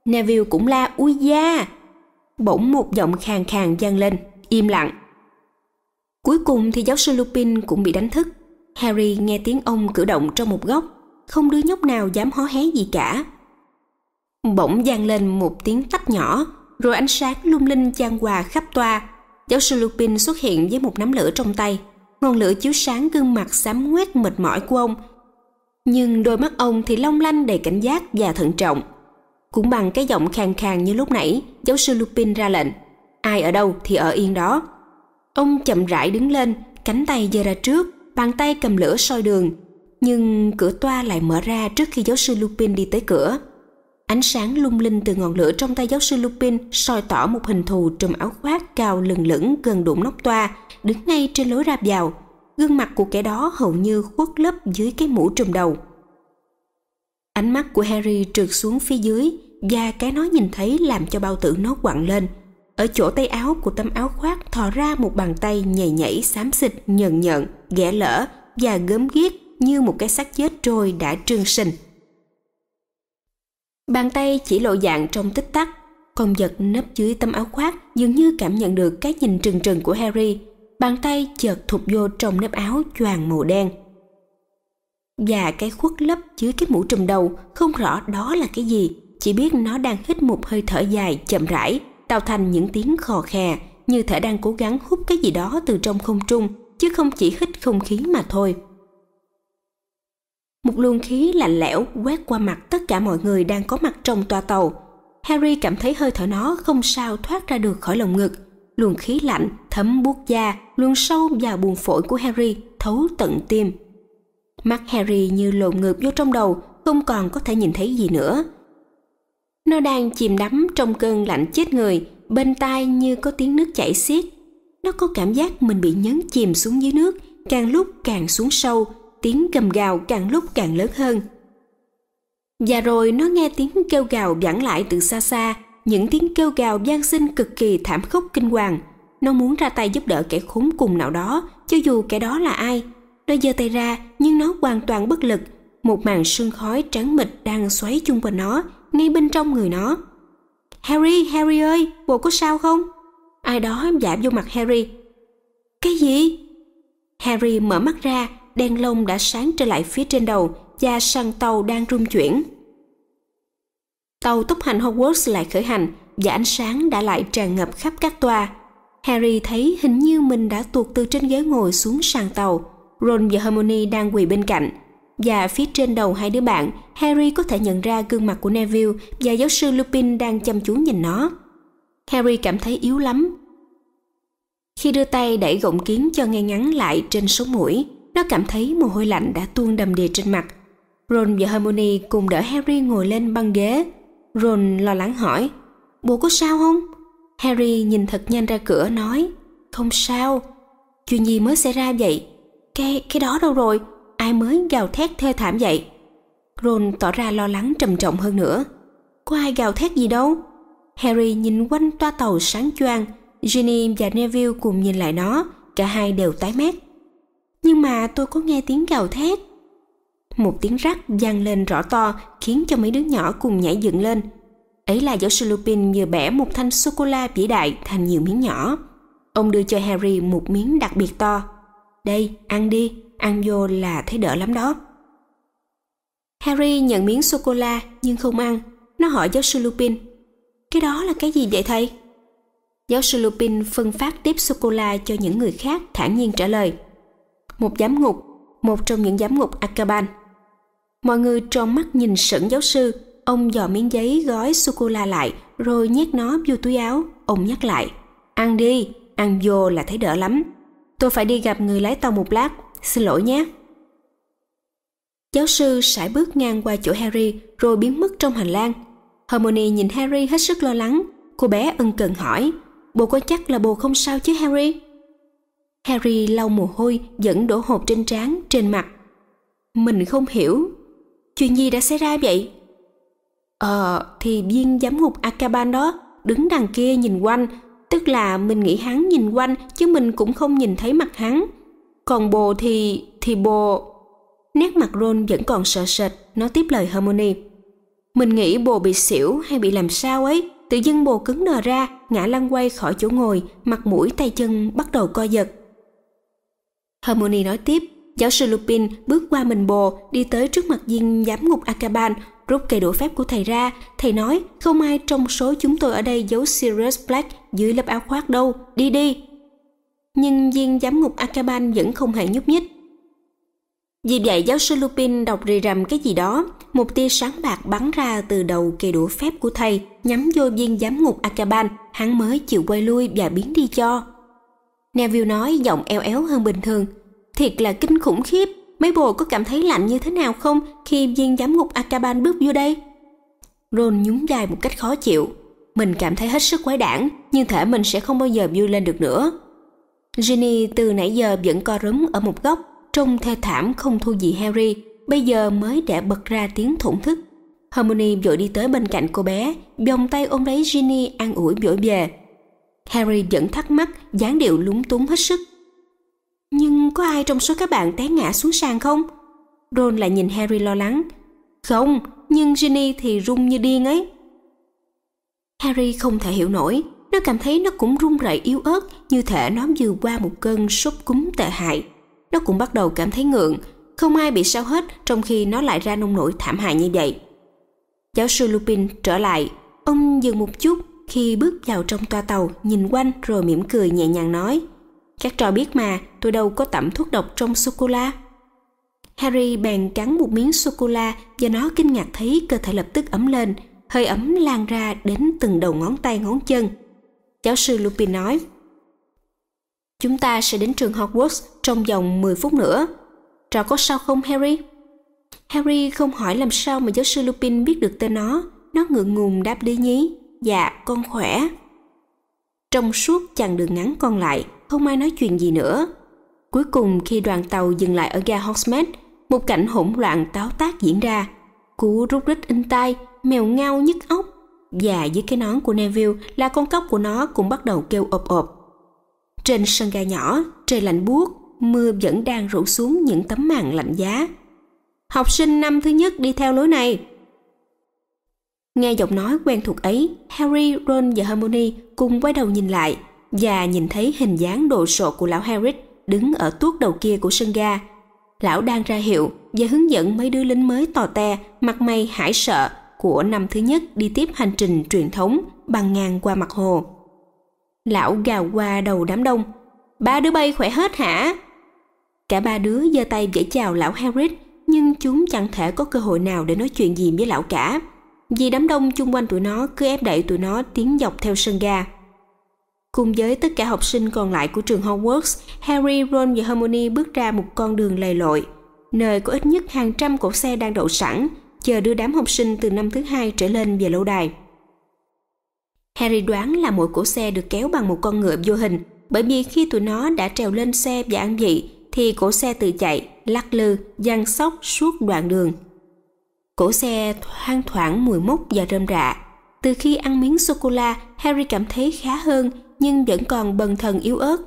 Neville cũng la ui da. Bỗng một giọng khàn khàn vang lên, im lặng. Cuối cùng thì giáo sư Lupin cũng bị đánh thức. Harry nghe tiếng ông cử động trong một góc, không đứa nhóc nào dám hó hé gì cả. Bỗng vang lên một tiếng tách nhỏ, rồi ánh sáng lung linh chan hòa khắp toa. Giáo sư Lupin xuất hiện với một nắm lửa trong tay ngọn lửa chiếu sáng gương mặt xám ngoét mệt mỏi của ông. Nhưng đôi mắt ông thì long lanh đầy cảnh giác và thận trọng. Cũng bằng cái giọng khàn khàn như lúc nãy, giáo sư Lupin ra lệnh. Ai ở đâu thì ở yên đó. Ông chậm rãi đứng lên, cánh tay giơ ra trước, bàn tay cầm lửa soi đường. Nhưng cửa toa lại mở ra trước khi giáo sư Lupin đi tới cửa. Ánh sáng lung linh từ ngọn lửa trong tay giáo sư Lupin soi tỏ một hình thù trùm áo khoác cao lừng lững gần đụng nóc toa, đứng ngay trên lối ra vào. Gương mặt của kẻ đó hầu như khuất lấp dưới cái mũ trùm đầu. Ánh mắt của Harry trượt xuống phía dưới và cái nó nhìn thấy làm cho bao tử nó quặn lên. Ở chỗ tay áo của tấm áo khoác thò ra một bàn tay nhảy nhảy xám xịt nhợn nhợn, ghẻ lở và gớm ghiếc như một cái xác chết trôi đã trương sinh. Bàn tay chỉ lộ dạng trong tích tắc, con vật nấp dưới tấm áo khoác dường như cảm nhận được cái nhìn trừng trừng của Harry. Bàn tay chợt thụt vô trong nếp áo choàng màu đen. Và cái khuất lấp dưới cái mũ trùm đầu không rõ đó là cái gì, chỉ biết nó đang hít một hơi thở dài chậm rãi, tạo thành những tiếng khò khè, như thể đang cố gắng hút cái gì đó từ trong không trung, chứ không chỉ hít không khí mà thôi. Một luồng khí lạnh lẽo quét qua mặt tất cả mọi người đang có mặt trong toa tàu. Harry cảm thấy hơi thở nó không sao thoát ra được khỏi lồng ngực. Luồng khí lạnh thấm buốt da, luồn sâu vào buồng phổi của Harry, thấu tận tim. Mắt Harry như lộn ngược vô trong đầu, không còn có thể nhìn thấy gì nữa. Nó đang chìm đắm trong cơn lạnh chết người, bên tai như có tiếng nước chảy xiết. Nó có cảm giác mình bị nhấn chìm xuống dưới nước, càng lúc càng xuống sâu, tiếng gầm gào càng lúc càng lớn hơn. Và rồi nó nghe tiếng kêu gào vẳng lại từ xa xa, những tiếng kêu gào gian sinh cực kỳ thảm khốc kinh hoàng. Nó muốn ra tay giúp đỡ kẻ khốn cùng nào đó, cho dù kẻ đó là ai. Nó giơ tay ra, nhưng nó hoàn toàn bất lực. Một màn sương khói trắng mịt đang xoáy chung quanh nó, ngay bên trong người nó. Harry, Harry ơi, bộ có sao không? Ai đó giả vô mặt Harry. Cái gì? Harry mở mắt ra, đen lông đã sáng trở lại phía trên đầu và sàn tàu đang rung chuyển. Tàu tốc hành Hogwarts lại khởi hành và ánh sáng đã lại tràn ngập khắp các toa. Harry thấy hình như mình đã tuột từ trên ghế ngồi xuống sàn tàu. Ron và Hermione đang quỳ bên cạnh. Và phía trên đầu hai đứa bạn, Harry có thể nhận ra gương mặt của Neville và giáo sư Lupin đang chăm chú nhìn nó. Harry cảm thấy yếu lắm. Khi đưa tay đẩy gọng kiến cho ngay ngắn lại trên số mũi, nó cảm thấy mồ hôi lạnh đã tuôn đầm đìa trên mặt. Ron và Hermione cùng đỡ Harry ngồi lên băng ghế. Ron lo lắng hỏi, bố có sao không? Harry nhìn thật nhanh ra cửa nói, không sao. Chuyện gì mới xảy ra vậy? Cái, cái đó đâu rồi? Ai mới gào thét thê thảm vậy? Ron tỏ ra lo lắng trầm trọng hơn nữa. Có ai gào thét gì đâu? Harry nhìn quanh toa tàu sáng choang, Ginny và Neville cùng nhìn lại nó, cả hai đều tái mét nhưng mà tôi có nghe tiếng gào thét một tiếng rắc vang lên rõ to khiến cho mấy đứa nhỏ cùng nhảy dựng lên ấy là giáo sư lupin vừa bẻ một thanh sô cô la vĩ đại thành nhiều miếng nhỏ ông đưa cho harry một miếng đặc biệt to đây ăn đi ăn vô là thấy đỡ lắm đó harry nhận miếng sô cô la nhưng không ăn nó hỏi giáo sư lupin cái đó là cái gì vậy thầy giáo sư lupin phân phát tiếp sô cô la cho những người khác thản nhiên trả lời một giám ngục, một trong những giám ngục Akaban. Mọi người tròn mắt nhìn sững giáo sư, ông dò miếng giấy gói sô-cô-la lại rồi nhét nó vô túi áo, ông nhắc lại. Ăn đi, ăn vô là thấy đỡ lắm. Tôi phải đi gặp người lái tàu một lát, xin lỗi nhé. Giáo sư sải bước ngang qua chỗ Harry rồi biến mất trong hành lang. Hermione nhìn Harry hết sức lo lắng. Cô bé ân cần hỏi, bố có chắc là bố không sao chứ Harry? Harry lau mồ hôi dẫn đổ hộp trên trán, trên mặt. Mình không hiểu. Chuyện gì đã xảy ra vậy? Ờ, thì viên giám ngục Akaban đó đứng đằng kia nhìn quanh, tức là mình nghĩ hắn nhìn quanh chứ mình cũng không nhìn thấy mặt hắn. Còn bồ thì... thì bồ... Nét mặt Ron vẫn còn sợ sệt, nó tiếp lời Harmony. Mình nghĩ bồ bị xỉu hay bị làm sao ấy, tự dưng bồ cứng nờ ra, ngã lăn quay khỏi chỗ ngồi, mặt mũi tay chân bắt đầu co giật. Harmony nói tiếp, giáo sư Lupin bước qua mình bồ, đi tới trước mặt viên giám ngục Akaban, rút cây đũa phép của thầy ra. Thầy nói, không ai trong số chúng tôi ở đây giấu Sirius Black dưới lớp áo khoác đâu, đi đi. Nhưng viên giám ngục Akaban vẫn không hề nhúc nhích. Vì vậy giáo sư Lupin đọc rì rầm cái gì đó, một tia sáng bạc bắn ra từ đầu cây đũa phép của thầy, nhắm vô viên giám ngục Akaban, hắn mới chịu quay lui và biến đi cho. Neville nói giọng eo éo hơn bình thường. Thiệt là kinh khủng khiếp, mấy bồ có cảm thấy lạnh như thế nào không khi viên giám ngục Akaban bước vô đây? Ron nhún dài một cách khó chịu. Mình cảm thấy hết sức quái đản, nhưng thể mình sẽ không bao giờ vui lên được nữa. Ginny từ nãy giờ vẫn co rúm ở một góc, trông thê thảm không thua gì Harry, bây giờ mới đã bật ra tiếng thổn thức. Harmony vội đi tới bên cạnh cô bé, vòng tay ôm lấy Ginny an ủi vỗ về. Harry vẫn thắc mắc, dáng điệu lúng túng hết sức. Nhưng có ai trong số các bạn té ngã xuống sàn không? Ron lại nhìn Harry lo lắng. Không, nhưng Ginny thì rung như điên ấy. Harry không thể hiểu nổi, nó cảm thấy nó cũng run rẩy yếu ớt như thể nó vừa qua một cơn sốt cúm tệ hại. Nó cũng bắt đầu cảm thấy ngượng, không ai bị sao hết trong khi nó lại ra nông nổi thảm hại như vậy. Giáo sư Lupin trở lại, ông dừng một chút khi bước vào trong toa tàu nhìn quanh rồi mỉm cười nhẹ nhàng nói các trò biết mà tôi đâu có tẩm thuốc độc trong sô cô la harry bèn cắn một miếng sô cô la và nó kinh ngạc thấy cơ thể lập tức ấm lên hơi ấm lan ra đến từng đầu ngón tay ngón chân giáo sư lupin nói chúng ta sẽ đến trường hogwarts trong vòng 10 phút nữa trò có sao không harry harry không hỏi làm sao mà giáo sư lupin biết được tên nó nó ngượng ngùng đáp lý nhí dạ con khỏe trong suốt chặng đường ngắn còn lại không ai nói chuyện gì nữa cuối cùng khi đoàn tàu dừng lại ở ga hogsmeade một cảnh hỗn loạn táo tác diễn ra cú rút rít in tai mèo ngao nhức óc và dưới cái nón của neville là con cóc của nó cũng bắt đầu kêu ộp ộp trên sân ga nhỏ trời lạnh buốt mưa vẫn đang rủ xuống những tấm màn lạnh giá học sinh năm thứ nhất đi theo lối này Nghe giọng nói quen thuộc ấy, Harry, Ron và Hermione cùng quay đầu nhìn lại và nhìn thấy hình dáng đồ sộ của lão Harry đứng ở tuốt đầu kia của sân ga. Lão đang ra hiệu và hướng dẫn mấy đứa lính mới tò te, mặt mày hải sợ của năm thứ nhất đi tiếp hành trình truyền thống bằng ngang qua mặt hồ. Lão gào qua đầu đám đông. Ba đứa bay khỏe hết hả? Cả ba đứa giơ tay vẫy chào lão Harry, nhưng chúng chẳng thể có cơ hội nào để nói chuyện gì với lão cả vì đám đông chung quanh tụi nó cứ ép đẩy tụi nó tiến dọc theo sân ga. Cùng với tất cả học sinh còn lại của trường Hogwarts, Harry, Ron và Hermione bước ra một con đường lầy lội, nơi có ít nhất hàng trăm cổ xe đang đậu sẵn, chờ đưa đám học sinh từ năm thứ hai trở lên về lâu đài. Harry đoán là mỗi cổ xe được kéo bằng một con ngựa vô hình, bởi vì khi tụi nó đã trèo lên xe và ăn vị, thì cổ xe tự chạy, lắc lư, giăng sóc suốt đoạn đường. Cổ xe thoang thoảng mùi mốc và rơm rạ. Từ khi ăn miếng sô-cô-la, Harry cảm thấy khá hơn nhưng vẫn còn bần thần yếu ớt.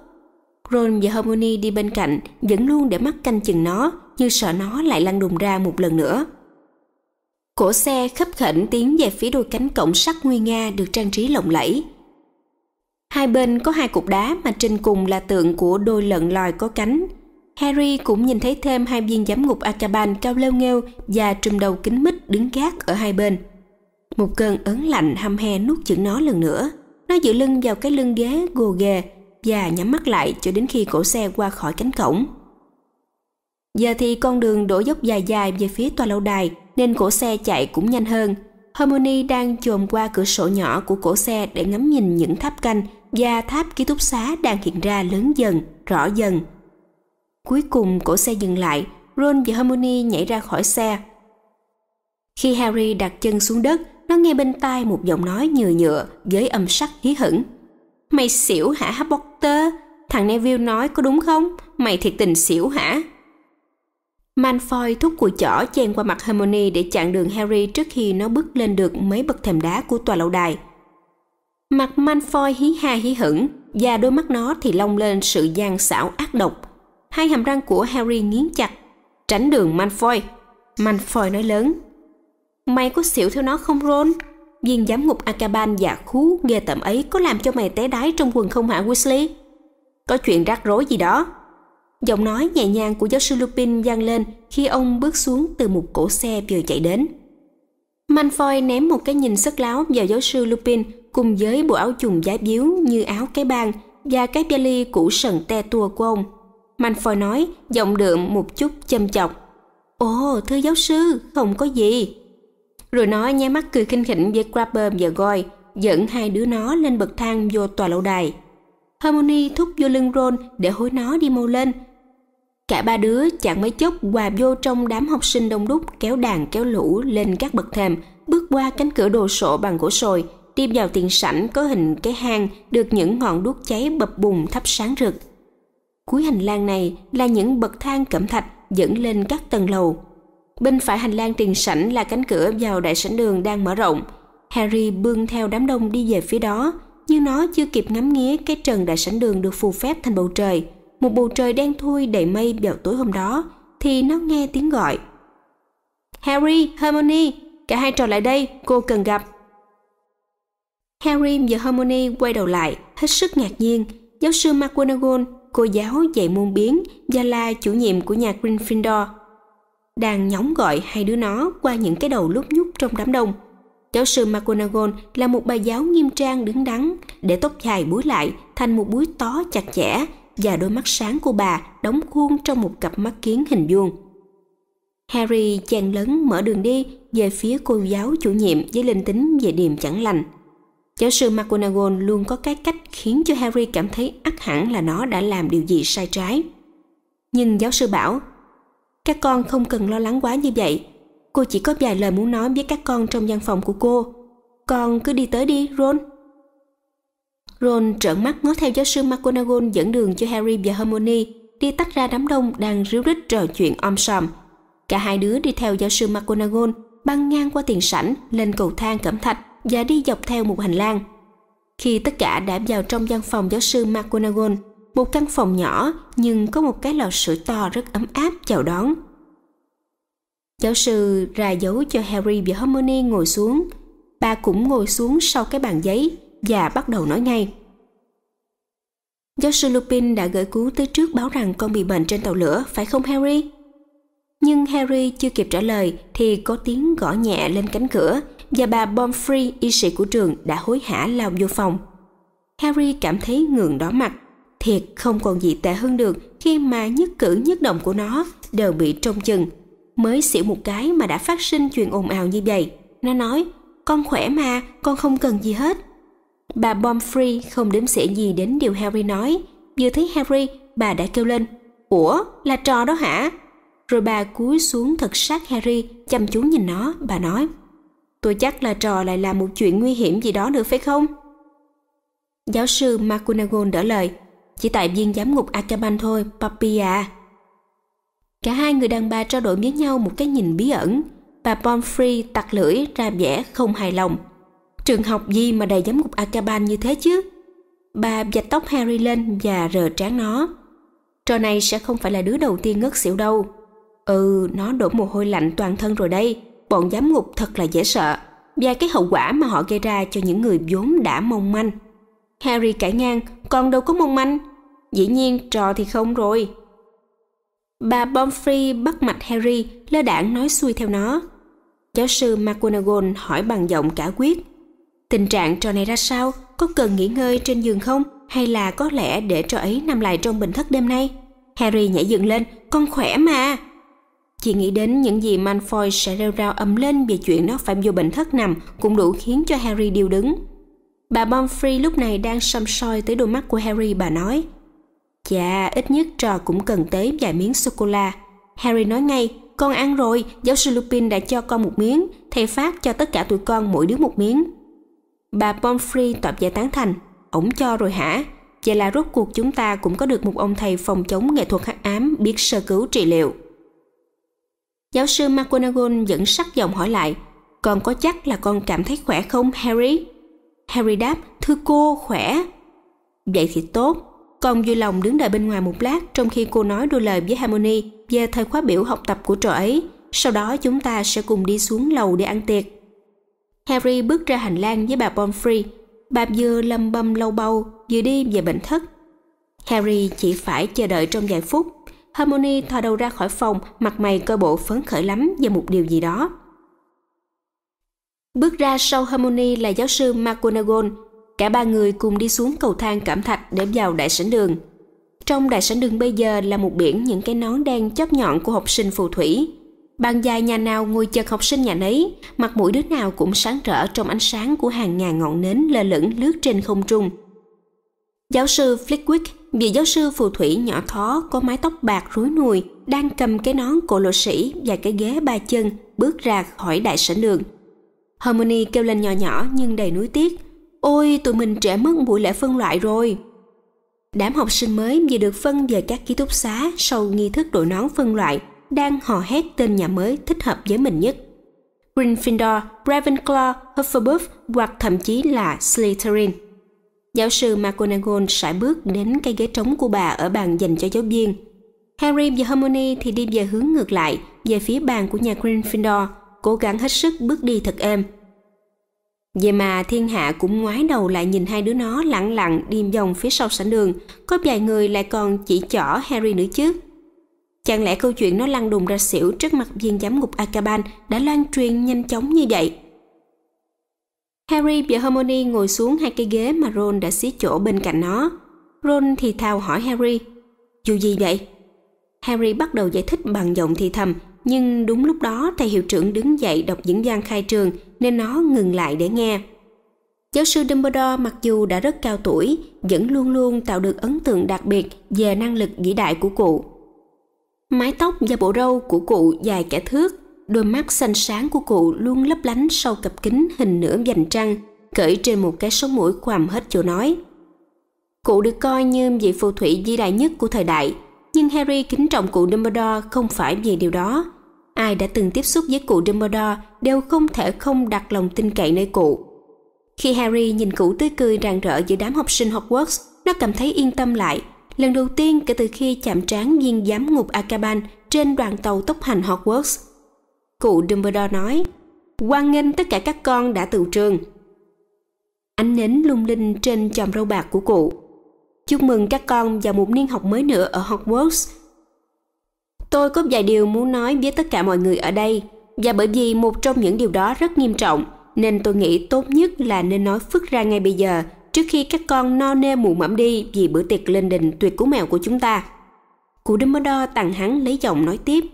Ron và Hermione đi bên cạnh, vẫn luôn để mắt canh chừng nó, như sợ nó lại lăn đùng ra một lần nữa. Cổ xe khấp khỉnh tiến về phía đôi cánh cổng sắt nguy nga được trang trí lộng lẫy. Hai bên có hai cục đá mà trên cùng là tượng của đôi lợn lòi có cánh, Harry cũng nhìn thấy thêm hai viên giám ngục Ataban cao leo nghêu và trùm đầu kính mít đứng gác ở hai bên. Một cơn ớn lạnh hăm he nuốt chửng nó lần nữa. Nó dựa lưng vào cái lưng ghế gồ ghề và nhắm mắt lại cho đến khi cổ xe qua khỏi cánh cổng. Giờ thì con đường đổ dốc dài dài về phía tòa lâu đài nên cổ xe chạy cũng nhanh hơn. Harmony đang chồm qua cửa sổ nhỏ của cổ xe để ngắm nhìn những tháp canh và tháp ký túc xá đang hiện ra lớn dần, rõ dần Cuối cùng cổ xe dừng lại, Ron và Hermione nhảy ra khỏi xe. Khi Harry đặt chân xuống đất, nó nghe bên tai một giọng nói nhừa nhựa với âm sắc hí hửng. Mày xỉu hả Potter? Thằng Neville nói có đúng không? Mày thiệt tình xỉu hả? Malfoy thúc cùi chỏ chen qua mặt Hermione để chặn đường Harry trước khi nó bước lên được mấy bậc thềm đá của tòa lâu đài. Mặt Malfoy hí ha hí hửng và đôi mắt nó thì long lên sự gian xảo ác độc hai hàm răng của Harry nghiến chặt. Tránh đường Malfoy. Malfoy nói lớn. Mày có xỉu theo nó không Ron? Viên giám ngục Akaban giả khú ghê tởm ấy có làm cho mày té đái trong quần không hả Weasley? Có chuyện rắc rối gì đó? Giọng nói nhẹ nhàng của giáo sư Lupin vang lên khi ông bước xuống từ một cỗ xe vừa chạy đến. Malfoy ném một cái nhìn sắc láo vào giáo sư Lupin cùng với bộ áo chùng giá biếu như áo cái bàn và cái vali cũ sần te tua của ông Manford nói, giọng đượm một chút châm chọc. Ồ, thưa giáo sư, không có gì. Rồi nó nháy mắt cười khinh khỉnh với Grabber và Goy, dẫn hai đứa nó lên bậc thang vô tòa lâu đài. Harmony thúc vô lưng Ron để hối nó đi mau lên. Cả ba đứa chẳng mấy chốc hòa vô trong đám học sinh đông đúc kéo đàn kéo lũ lên các bậc thềm, bước qua cánh cửa đồ sộ bằng gỗ sồi, đi vào tiền sảnh có hình cái hang được những ngọn đuốc cháy bập bùng thắp sáng rực. Cuối hành lang này là những bậc thang cẩm thạch dẫn lên các tầng lầu. Bên phải hành lang tiền sảnh là cánh cửa vào đại sảnh đường đang mở rộng. Harry bươn theo đám đông đi về phía đó, nhưng nó chưa kịp ngắm nghía cái trần đại sảnh đường được phù phép thành bầu trời. Một bầu trời đen thui đầy mây vào tối hôm đó, thì nó nghe tiếng gọi. Harry, Hermione, cả hai trò lại đây, cô cần gặp. Harry và Hermione quay đầu lại, hết sức ngạc nhiên. Giáo sư McGonagall cô giáo dạy môn biến và là chủ nhiệm của nhà Gryffindor, đang nhóng gọi hai đứa nó qua những cái đầu lúc nhúc trong đám đông. Giáo sư McGonagall là một bà giáo nghiêm trang đứng đắn, để tóc dài búi lại thành một búi tó chặt chẽ và đôi mắt sáng của bà đóng khuôn trong một cặp mắt kiến hình vuông. Harry chàng lớn mở đường đi về phía cô giáo chủ nhiệm với linh tính về điềm chẳng lành – Giáo sư McGonagall luôn có cái cách khiến cho Harry cảm thấy ắt hẳn là nó đã làm điều gì sai trái. Nhưng giáo sư bảo, các con không cần lo lắng quá như vậy. Cô chỉ có vài lời muốn nói với các con trong văn phòng của cô. Con cứ đi tới đi, Ron. Ron trợn mắt ngó theo giáo sư McGonagall dẫn đường cho Harry và Hermione đi tách ra đám đông đang ríu rít trò chuyện om sòm. Cả hai đứa đi theo giáo sư McGonagall băng ngang qua tiền sảnh lên cầu thang cẩm thạch và đi dọc theo một hành lang. Khi tất cả đã vào trong văn phòng giáo sư McGonagall, một căn phòng nhỏ nhưng có một cái lò sưởi to rất ấm áp chào đón. Giáo sư ra dấu cho Harry và Hermione ngồi xuống. Bà cũng ngồi xuống sau cái bàn giấy và bắt đầu nói ngay. Giáo sư Lupin đã gửi cứu tới trước báo rằng con bị bệnh trên tàu lửa, phải không Harry? Nhưng Harry chưa kịp trả lời thì có tiếng gõ nhẹ lên cánh cửa và bà Bomfrey, y sĩ của trường đã hối hả lao vô phòng. Harry cảm thấy ngượng đỏ mặt. Thiệt không còn gì tệ hơn được khi mà nhất cử nhất động của nó đều bị trông chừng. Mới xỉu một cái mà đã phát sinh chuyện ồn ào như vậy. Nó nói, con khỏe mà, con không cần gì hết. Bà Bomfrey không đếm xỉa gì đến điều Harry nói. Vừa thấy Harry, bà đã kêu lên, Ủa, là trò đó hả? Rồi bà cúi xuống thật sát Harry, chăm chú nhìn nó, bà nói tôi chắc là trò lại làm một chuyện nguy hiểm gì đó nữa phải không? Giáo sư McGonagall đỡ lời, chỉ tại viên giám ngục Akaban thôi, Poppy à. Cả hai người đàn bà trao đổi với nhau một cái nhìn bí ẩn. Bà Pomfrey tặc lưỡi ra vẻ không hài lòng. Trường học gì mà đầy giám ngục Akaban như thế chứ? Bà dạch tóc Harry lên và rờ trán nó. Trò này sẽ không phải là đứa đầu tiên ngất xỉu đâu. Ừ, nó đổ mồ hôi lạnh toàn thân rồi đây bọn giám ngục thật là dễ sợ và cái hậu quả mà họ gây ra cho những người vốn đã mong manh. Harry cãi ngang, con đâu có mong manh. Dĩ nhiên trò thì không rồi. Bà Pomfrey bắt mạch Harry, lơ đảng nói xuôi theo nó. Giáo sư McGonagall hỏi bằng giọng cả quyết. Tình trạng trò này ra sao? Có cần nghỉ ngơi trên giường không? Hay là có lẽ để trò ấy nằm lại trong bình thất đêm nay? Harry nhảy dựng lên, con khỏe mà. Chỉ nghĩ đến những gì Malfoy sẽ rêu rao ầm lên về chuyện nó phải vô bệnh thất nằm cũng đủ khiến cho Harry điêu đứng. Bà Pomfrey lúc này đang xăm soi tới đôi mắt của Harry bà nói Chà, ít nhất trò cũng cần tới vài miếng sô-cô-la. Harry nói ngay, con ăn rồi, giáo sư Lupin đã cho con một miếng, thầy phát cho tất cả tụi con mỗi đứa một miếng. Bà Pomfrey tỏ vẻ tán thành, ổng cho rồi hả? Vậy là rốt cuộc chúng ta cũng có được một ông thầy phòng chống nghệ thuật hắc ám biết sơ cứu trị liệu. Giáo sư McGonagall vẫn sắc giọng hỏi lại, con có chắc là con cảm thấy khỏe không Harry? Harry đáp, thưa cô, khỏe. Vậy thì tốt, con vui lòng đứng đợi bên ngoài một lát trong khi cô nói đôi lời với Harmony về thời khóa biểu học tập của trò ấy. Sau đó chúng ta sẽ cùng đi xuống lầu để ăn tiệc. Harry bước ra hành lang với bà Pomfrey. Bà vừa lâm bâm lâu bâu, vừa đi về bệnh thất. Harry chỉ phải chờ đợi trong vài phút Harmony thò đầu ra khỏi phòng, mặt mày coi bộ phấn khởi lắm về một điều gì đó. Bước ra sau Harmony là giáo sư McGonagall. Cả ba người cùng đi xuống cầu thang cảm thạch để vào đại sảnh đường. Trong đại sảnh đường bây giờ là một biển những cái nón đen chóp nhọn của học sinh phù thủy. Bàn dài nhà nào ngồi chật học sinh nhà nấy, mặt mũi đứa nào cũng sáng rỡ trong ánh sáng của hàng ngàn ngọn nến lơ lửng lướt trên không trung. Giáo sư Flickwick vị giáo sư phù thủy nhỏ thó có mái tóc bạc rối nùi đang cầm cái nón cổ lộ sĩ và cái ghế ba chân bước ra khỏi đại sảnh đường. Harmony kêu lên nhỏ nhỏ nhưng đầy nuối tiếc. Ôi, tụi mình trễ mất buổi lễ phân loại rồi. Đám học sinh mới vừa được phân về các ký túc xá sau nghi thức đội nón phân loại đang hò hét tên nhà mới thích hợp với mình nhất. Gryffindor, Ravenclaw, Hufflepuff hoặc thậm chí là Slytherin. Giáo sư McGonagall sải bước đến cây ghế trống của bà ở bàn dành cho giáo viên. Harry và Hermione thì đi về hướng ngược lại, về phía bàn của nhà Gryffindor, cố gắng hết sức bước đi thật êm. Vậy mà thiên hạ cũng ngoái đầu lại nhìn hai đứa nó lặng lặng đi vòng phía sau sảnh đường, có vài người lại còn chỉ chỏ Harry nữa chứ. Chẳng lẽ câu chuyện nó lăn đùng ra xỉu trước mặt viên giám ngục Akaban đã lan truyền nhanh chóng như vậy? Harry và Hermione ngồi xuống hai cái ghế mà Ron đã xí chỗ bên cạnh nó. Ron thì thào hỏi Harry, Dù gì vậy? Harry bắt đầu giải thích bằng giọng thì thầm, nhưng đúng lúc đó thầy hiệu trưởng đứng dậy đọc diễn văn khai trường nên nó ngừng lại để nghe. Giáo sư Dumbledore mặc dù đã rất cao tuổi, vẫn luôn luôn tạo được ấn tượng đặc biệt về năng lực vĩ đại của cụ. Mái tóc và bộ râu của cụ dài cả thước, đôi mắt xanh sáng của cụ luôn lấp lánh sau cặp kính hình nửa vành trăng cởi trên một cái sống mũi khoằm hết chỗ nói cụ được coi như vị phù thủy di đại nhất của thời đại nhưng harry kính trọng cụ dumbledore không phải vì điều đó ai đã từng tiếp xúc với cụ dumbledore đều không thể không đặt lòng tin cậy nơi cụ khi harry nhìn cụ tươi cười rạng rỡ giữa đám học sinh hogwarts nó cảm thấy yên tâm lại lần đầu tiên kể từ khi chạm trán viên giám ngục Akaban trên đoàn tàu tốc hành Hogwarts. Cụ Dumbledore nói, quan nghênh tất cả các con đã từ trường. Ánh nến lung linh trên chòm râu bạc của cụ. Chúc mừng các con vào một niên học mới nữa ở Hogwarts. Tôi có vài điều muốn nói với tất cả mọi người ở đây, và bởi vì một trong những điều đó rất nghiêm trọng, nên tôi nghĩ tốt nhất là nên nói phức ra ngay bây giờ trước khi các con no nê mù mẫm đi vì bữa tiệc lên đình tuyệt cú mèo của chúng ta. Cụ Dumbledore tặng hắn lấy giọng nói tiếp.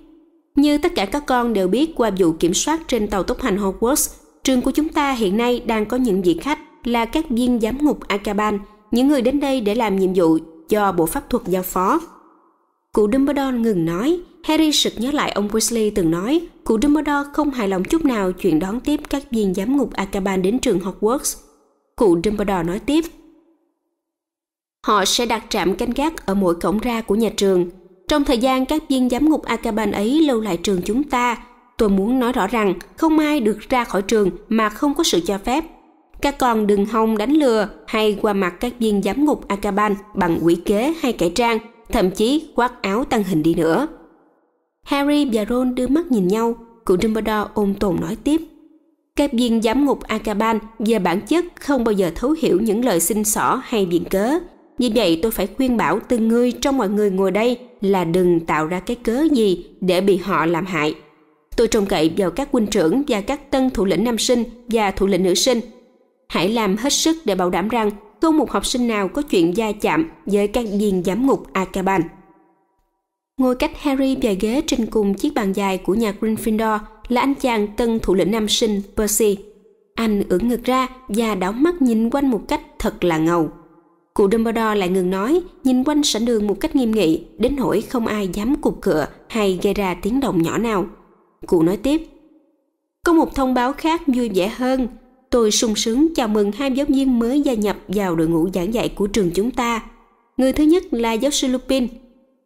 Như tất cả các con đều biết qua vụ kiểm soát trên tàu tốc hành Hogwarts, trường của chúng ta hiện nay đang có những vị khách là các viên giám ngục Akaban, những người đến đây để làm nhiệm vụ do Bộ Pháp thuật giao phó. Cụ Dumbledore ngừng nói, Harry sực nhớ lại ông Weasley từng nói, cụ Dumbledore không hài lòng chút nào chuyện đón tiếp các viên giám ngục Akaban đến trường Hogwarts. Cụ Dumbledore nói tiếp, Họ sẽ đặt trạm canh gác ở mỗi cổng ra của nhà trường, trong thời gian các viên giám ngục Akaban ấy lâu lại trường chúng ta, tôi muốn nói rõ rằng không ai được ra khỏi trường mà không có sự cho phép. Các con đừng hòng đánh lừa hay qua mặt các viên giám ngục Akaban bằng quỷ kế hay cải trang, thậm chí khoác áo tăng hình đi nữa. Harry và Ron đưa mắt nhìn nhau, cụ Dumbledore ôn tồn nói tiếp. Các viên giám ngục Akaban về bản chất không bao giờ thấu hiểu những lời xin xỏ hay biện cớ. Vì vậy tôi phải khuyên bảo từng người trong mọi người ngồi đây là đừng tạo ra cái cớ gì để bị họ làm hại. Tôi trông cậy vào các huynh trưởng và các tân thủ lĩnh nam sinh và thủ lĩnh nữ sinh. Hãy làm hết sức để bảo đảm rằng không một học sinh nào có chuyện gia chạm với các viên giám ngục Akaban. Ngồi cách Harry và ghế trên cùng chiếc bàn dài của nhà Gryffindor là anh chàng tân thủ lĩnh nam sinh Percy. Anh ưỡn ngực ra và đảo mắt nhìn quanh một cách thật là ngầu. Cụ Dumbledore lại ngừng nói, nhìn quanh sảnh đường một cách nghiêm nghị, đến nỗi không ai dám cục cửa hay gây ra tiếng động nhỏ nào. Cụ nói tiếp, có một thông báo khác vui vẻ hơn. Tôi sung sướng chào mừng hai giáo viên mới gia nhập vào đội ngũ giảng dạy của trường chúng ta. Người thứ nhất là giáo sư Lupin,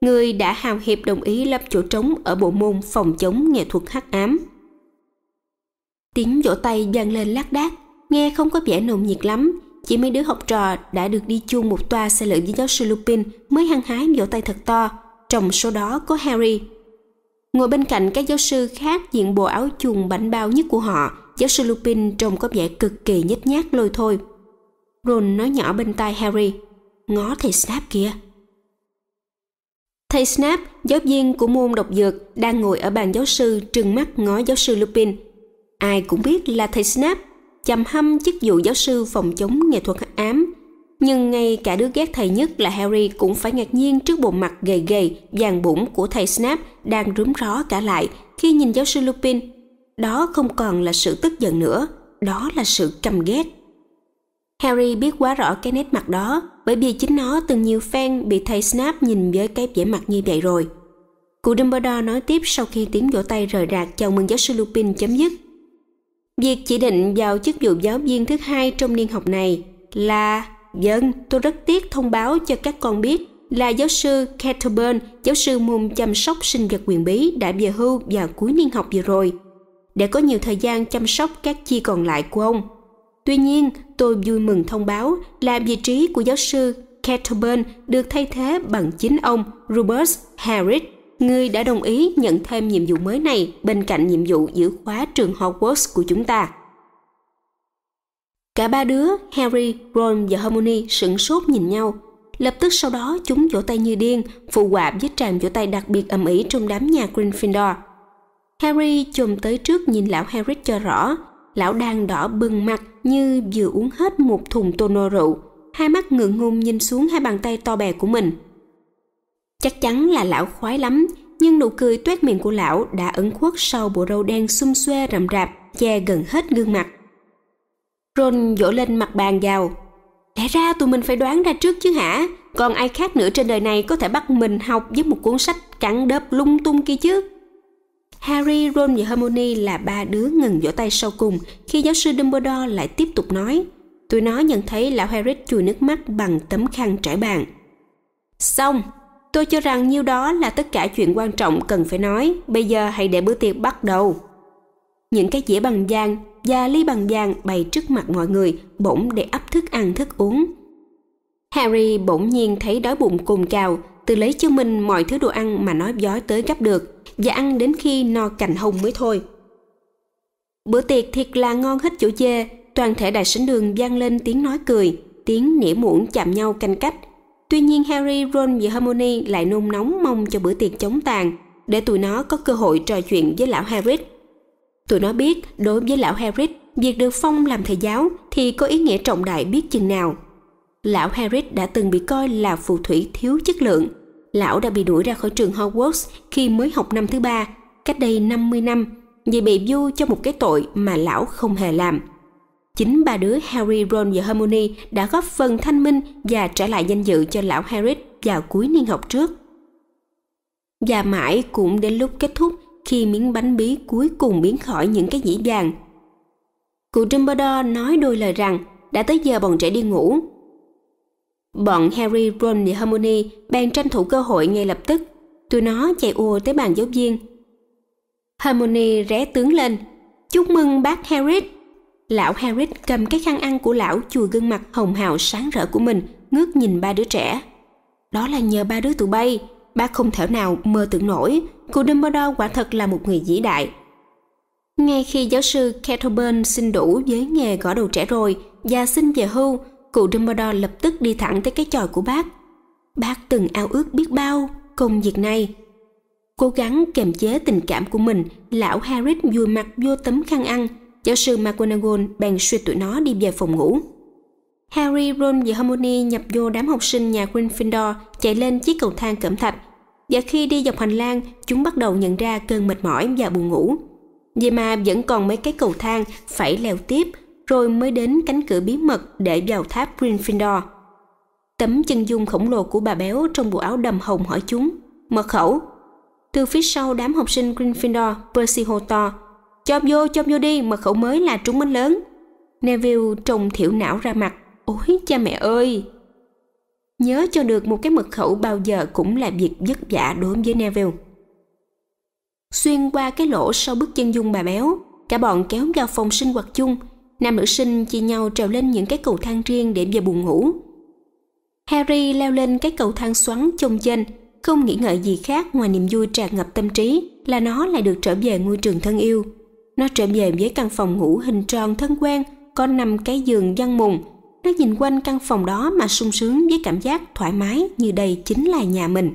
người đã hào hiệp đồng ý lấp chỗ trống ở bộ môn phòng chống nghệ thuật hắc ám. Tiếng vỗ tay vang lên lác đác, nghe không có vẻ nồng nhiệt lắm, chỉ mấy đứa học trò đã được đi chung một toa xe lửa với giáo sư Lupin mới hăng hái vỗ tay thật to, trong số đó có Harry. Ngồi bên cạnh các giáo sư khác diện bộ áo chuồng bảnh bao nhất của họ, giáo sư Lupin trông có vẻ cực kỳ nhếch nhác lôi thôi. Ron nói nhỏ bên tai Harry, ngó thầy Snap kìa. Thầy Snap, giáo viên của môn độc dược, đang ngồi ở bàn giáo sư trừng mắt ngó giáo sư Lupin. Ai cũng biết là thầy Snap chầm hâm chức vụ giáo sư phòng chống nghệ thuật hắc ám. Nhưng ngay cả đứa ghét thầy nhất là Harry cũng phải ngạc nhiên trước bộ mặt gầy gầy, vàng bụng của thầy Snap đang rúm ró cả lại khi nhìn giáo sư Lupin. Đó không còn là sự tức giận nữa, đó là sự căm ghét. Harry biết quá rõ cái nét mặt đó bởi vì chính nó từng nhiều phen bị thầy Snap nhìn với cái vẻ mặt như vậy rồi. Cụ Dumbledore nói tiếp sau khi tiếng vỗ tay rời rạc chào mừng giáo sư Lupin chấm dứt. Việc chỉ định vào chức vụ giáo viên thứ hai trong niên học này là Dân, vâng, tôi rất tiếc thông báo cho các con biết là giáo sư Ketterburn, giáo sư môn chăm sóc sinh vật quyền bí đã về hưu vào cuối niên học vừa rồi, để có nhiều thời gian chăm sóc các chi còn lại của ông. Tuy nhiên, tôi vui mừng thông báo là vị trí của giáo sư Ketterburn được thay thế bằng chính ông Rupert Harris ngươi đã đồng ý nhận thêm nhiệm vụ mới này bên cạnh nhiệm vụ giữ khóa trường Hogwarts của chúng ta. Cả ba đứa, Harry, Ron và Hermione sững sốt nhìn nhau. Lập tức sau đó chúng vỗ tay như điên, phụ họa với tràng vỗ tay đặc biệt ầm ĩ trong đám nhà Gryffindor. Harry chồm tới trước nhìn lão Harry cho rõ. Lão đang đỏ bừng mặt như vừa uống hết một thùng tono rượu. Hai mắt ngượng ngùng nhìn xuống hai bàn tay to bè của mình – Chắc chắn là lão khoái lắm, nhưng nụ cười tuét miệng của lão đã ẩn khuất sau bộ râu đen xum xuê rậm rạp, che gần hết gương mặt. Ron dỗ lên mặt bàn vào. Lẽ ra tụi mình phải đoán ra trước chứ hả? Còn ai khác nữa trên đời này có thể bắt mình học với một cuốn sách cắn đớp lung tung kia chứ? Harry, Ron và Hermione là ba đứa ngừng vỗ tay sau cùng khi giáo sư Dumbledore lại tiếp tục nói. Tụi nó nhận thấy lão Harry chùi nước mắt bằng tấm khăn trải bàn. Xong, Tôi cho rằng nhiêu đó là tất cả chuyện quan trọng cần phải nói, bây giờ hãy để bữa tiệc bắt đầu. Những cái dĩa bằng vàng và ly bằng vàng bày trước mặt mọi người bỗng để ấp thức ăn thức uống. Harry bỗng nhiên thấy đói bụng cồn cào, từ lấy cho mình mọi thứ đồ ăn mà nói dối tới gấp được và ăn đến khi no cành hông mới thôi. Bữa tiệc thiệt là ngon hết chỗ chê, toàn thể đại sảnh đường vang lên tiếng nói cười, tiếng nĩa muỗng chạm nhau canh cách – Tuy nhiên Harry, Ron và Hermione lại nôn nóng mong cho bữa tiệc chống tàn để tụi nó có cơ hội trò chuyện với lão Harry. Tụi nó biết đối với lão Harry việc được phong làm thầy giáo thì có ý nghĩa trọng đại biết chừng nào. Lão Harry đã từng bị coi là phù thủy thiếu chất lượng. Lão đã bị đuổi ra khỏi trường Hogwarts khi mới học năm thứ ba, cách đây 50 năm, vì bị vu cho một cái tội mà lão không hề làm chính ba đứa Harry, Ron và Hermione đã góp phần thanh minh và trả lại danh dự cho lão Harry vào cuối niên học trước. Và mãi cũng đến lúc kết thúc khi miếng bánh bí cuối cùng biến khỏi những cái dĩ vàng. Cụ Dumbledore nói đôi lời rằng đã tới giờ bọn trẻ đi ngủ. Bọn Harry, Ron và Hermione bèn tranh thủ cơ hội ngay lập tức. Tụi nó chạy ùa tới bàn giáo viên. Hermione ré tướng lên. Chúc mừng bác Harry! lão Harris cầm cái khăn ăn của lão chùi gương mặt hồng hào sáng rỡ của mình, ngước nhìn ba đứa trẻ. Đó là nhờ ba đứa tụi bay, ba không thể nào mơ tưởng nổi, Cụ Dumbledore quả thật là một người vĩ đại. Ngay khi giáo sư Kettleburn xin đủ với nghề gõ đầu trẻ rồi và xin về hưu, cụ Dumbledore lập tức đi thẳng tới cái chòi của bác. Bác từng ao ước biết bao công việc này. Cố gắng kềm chế tình cảm của mình, lão Harris vùi mặt vô tấm khăn ăn – giáo sư McGonagall bèn xuyệt tụi nó đi về phòng ngủ. Harry, Ron và Hermione nhập vô đám học sinh nhà Gryffindor chạy lên chiếc cầu thang cẩm thạch. Và khi đi dọc hành lang, chúng bắt đầu nhận ra cơn mệt mỏi và buồn ngủ. Vậy mà vẫn còn mấy cái cầu thang phải leo tiếp, rồi mới đến cánh cửa bí mật để vào tháp Gryffindor. Tấm chân dung khổng lồ của bà béo trong bộ áo đầm hồng hỏi chúng, mật khẩu. Từ phía sau đám học sinh Gryffindor, Percy to Chộp vô, chộp vô đi, mật khẩu mới là trúng minh lớn. Neville trùng thiểu não ra mặt. Ôi cha mẹ ơi! Nhớ cho được một cái mật khẩu bao giờ cũng là việc vất vả đối với Neville. Xuyên qua cái lỗ sau bức chân dung bà béo, cả bọn kéo vào phòng sinh hoạt chung. Nam nữ sinh chia nhau trèo lên những cái cầu thang riêng để về buồn ngủ. Harry leo lên cái cầu thang xoắn chông chênh, không nghĩ ngợi gì khác ngoài niềm vui tràn ngập tâm trí là nó lại được trở về ngôi trường thân yêu. Nó trở về với căn phòng ngủ hình tròn thân quen, có nằm cái giường văn mùng. Nó nhìn quanh căn phòng đó mà sung sướng với cảm giác thoải mái như đây chính là nhà mình.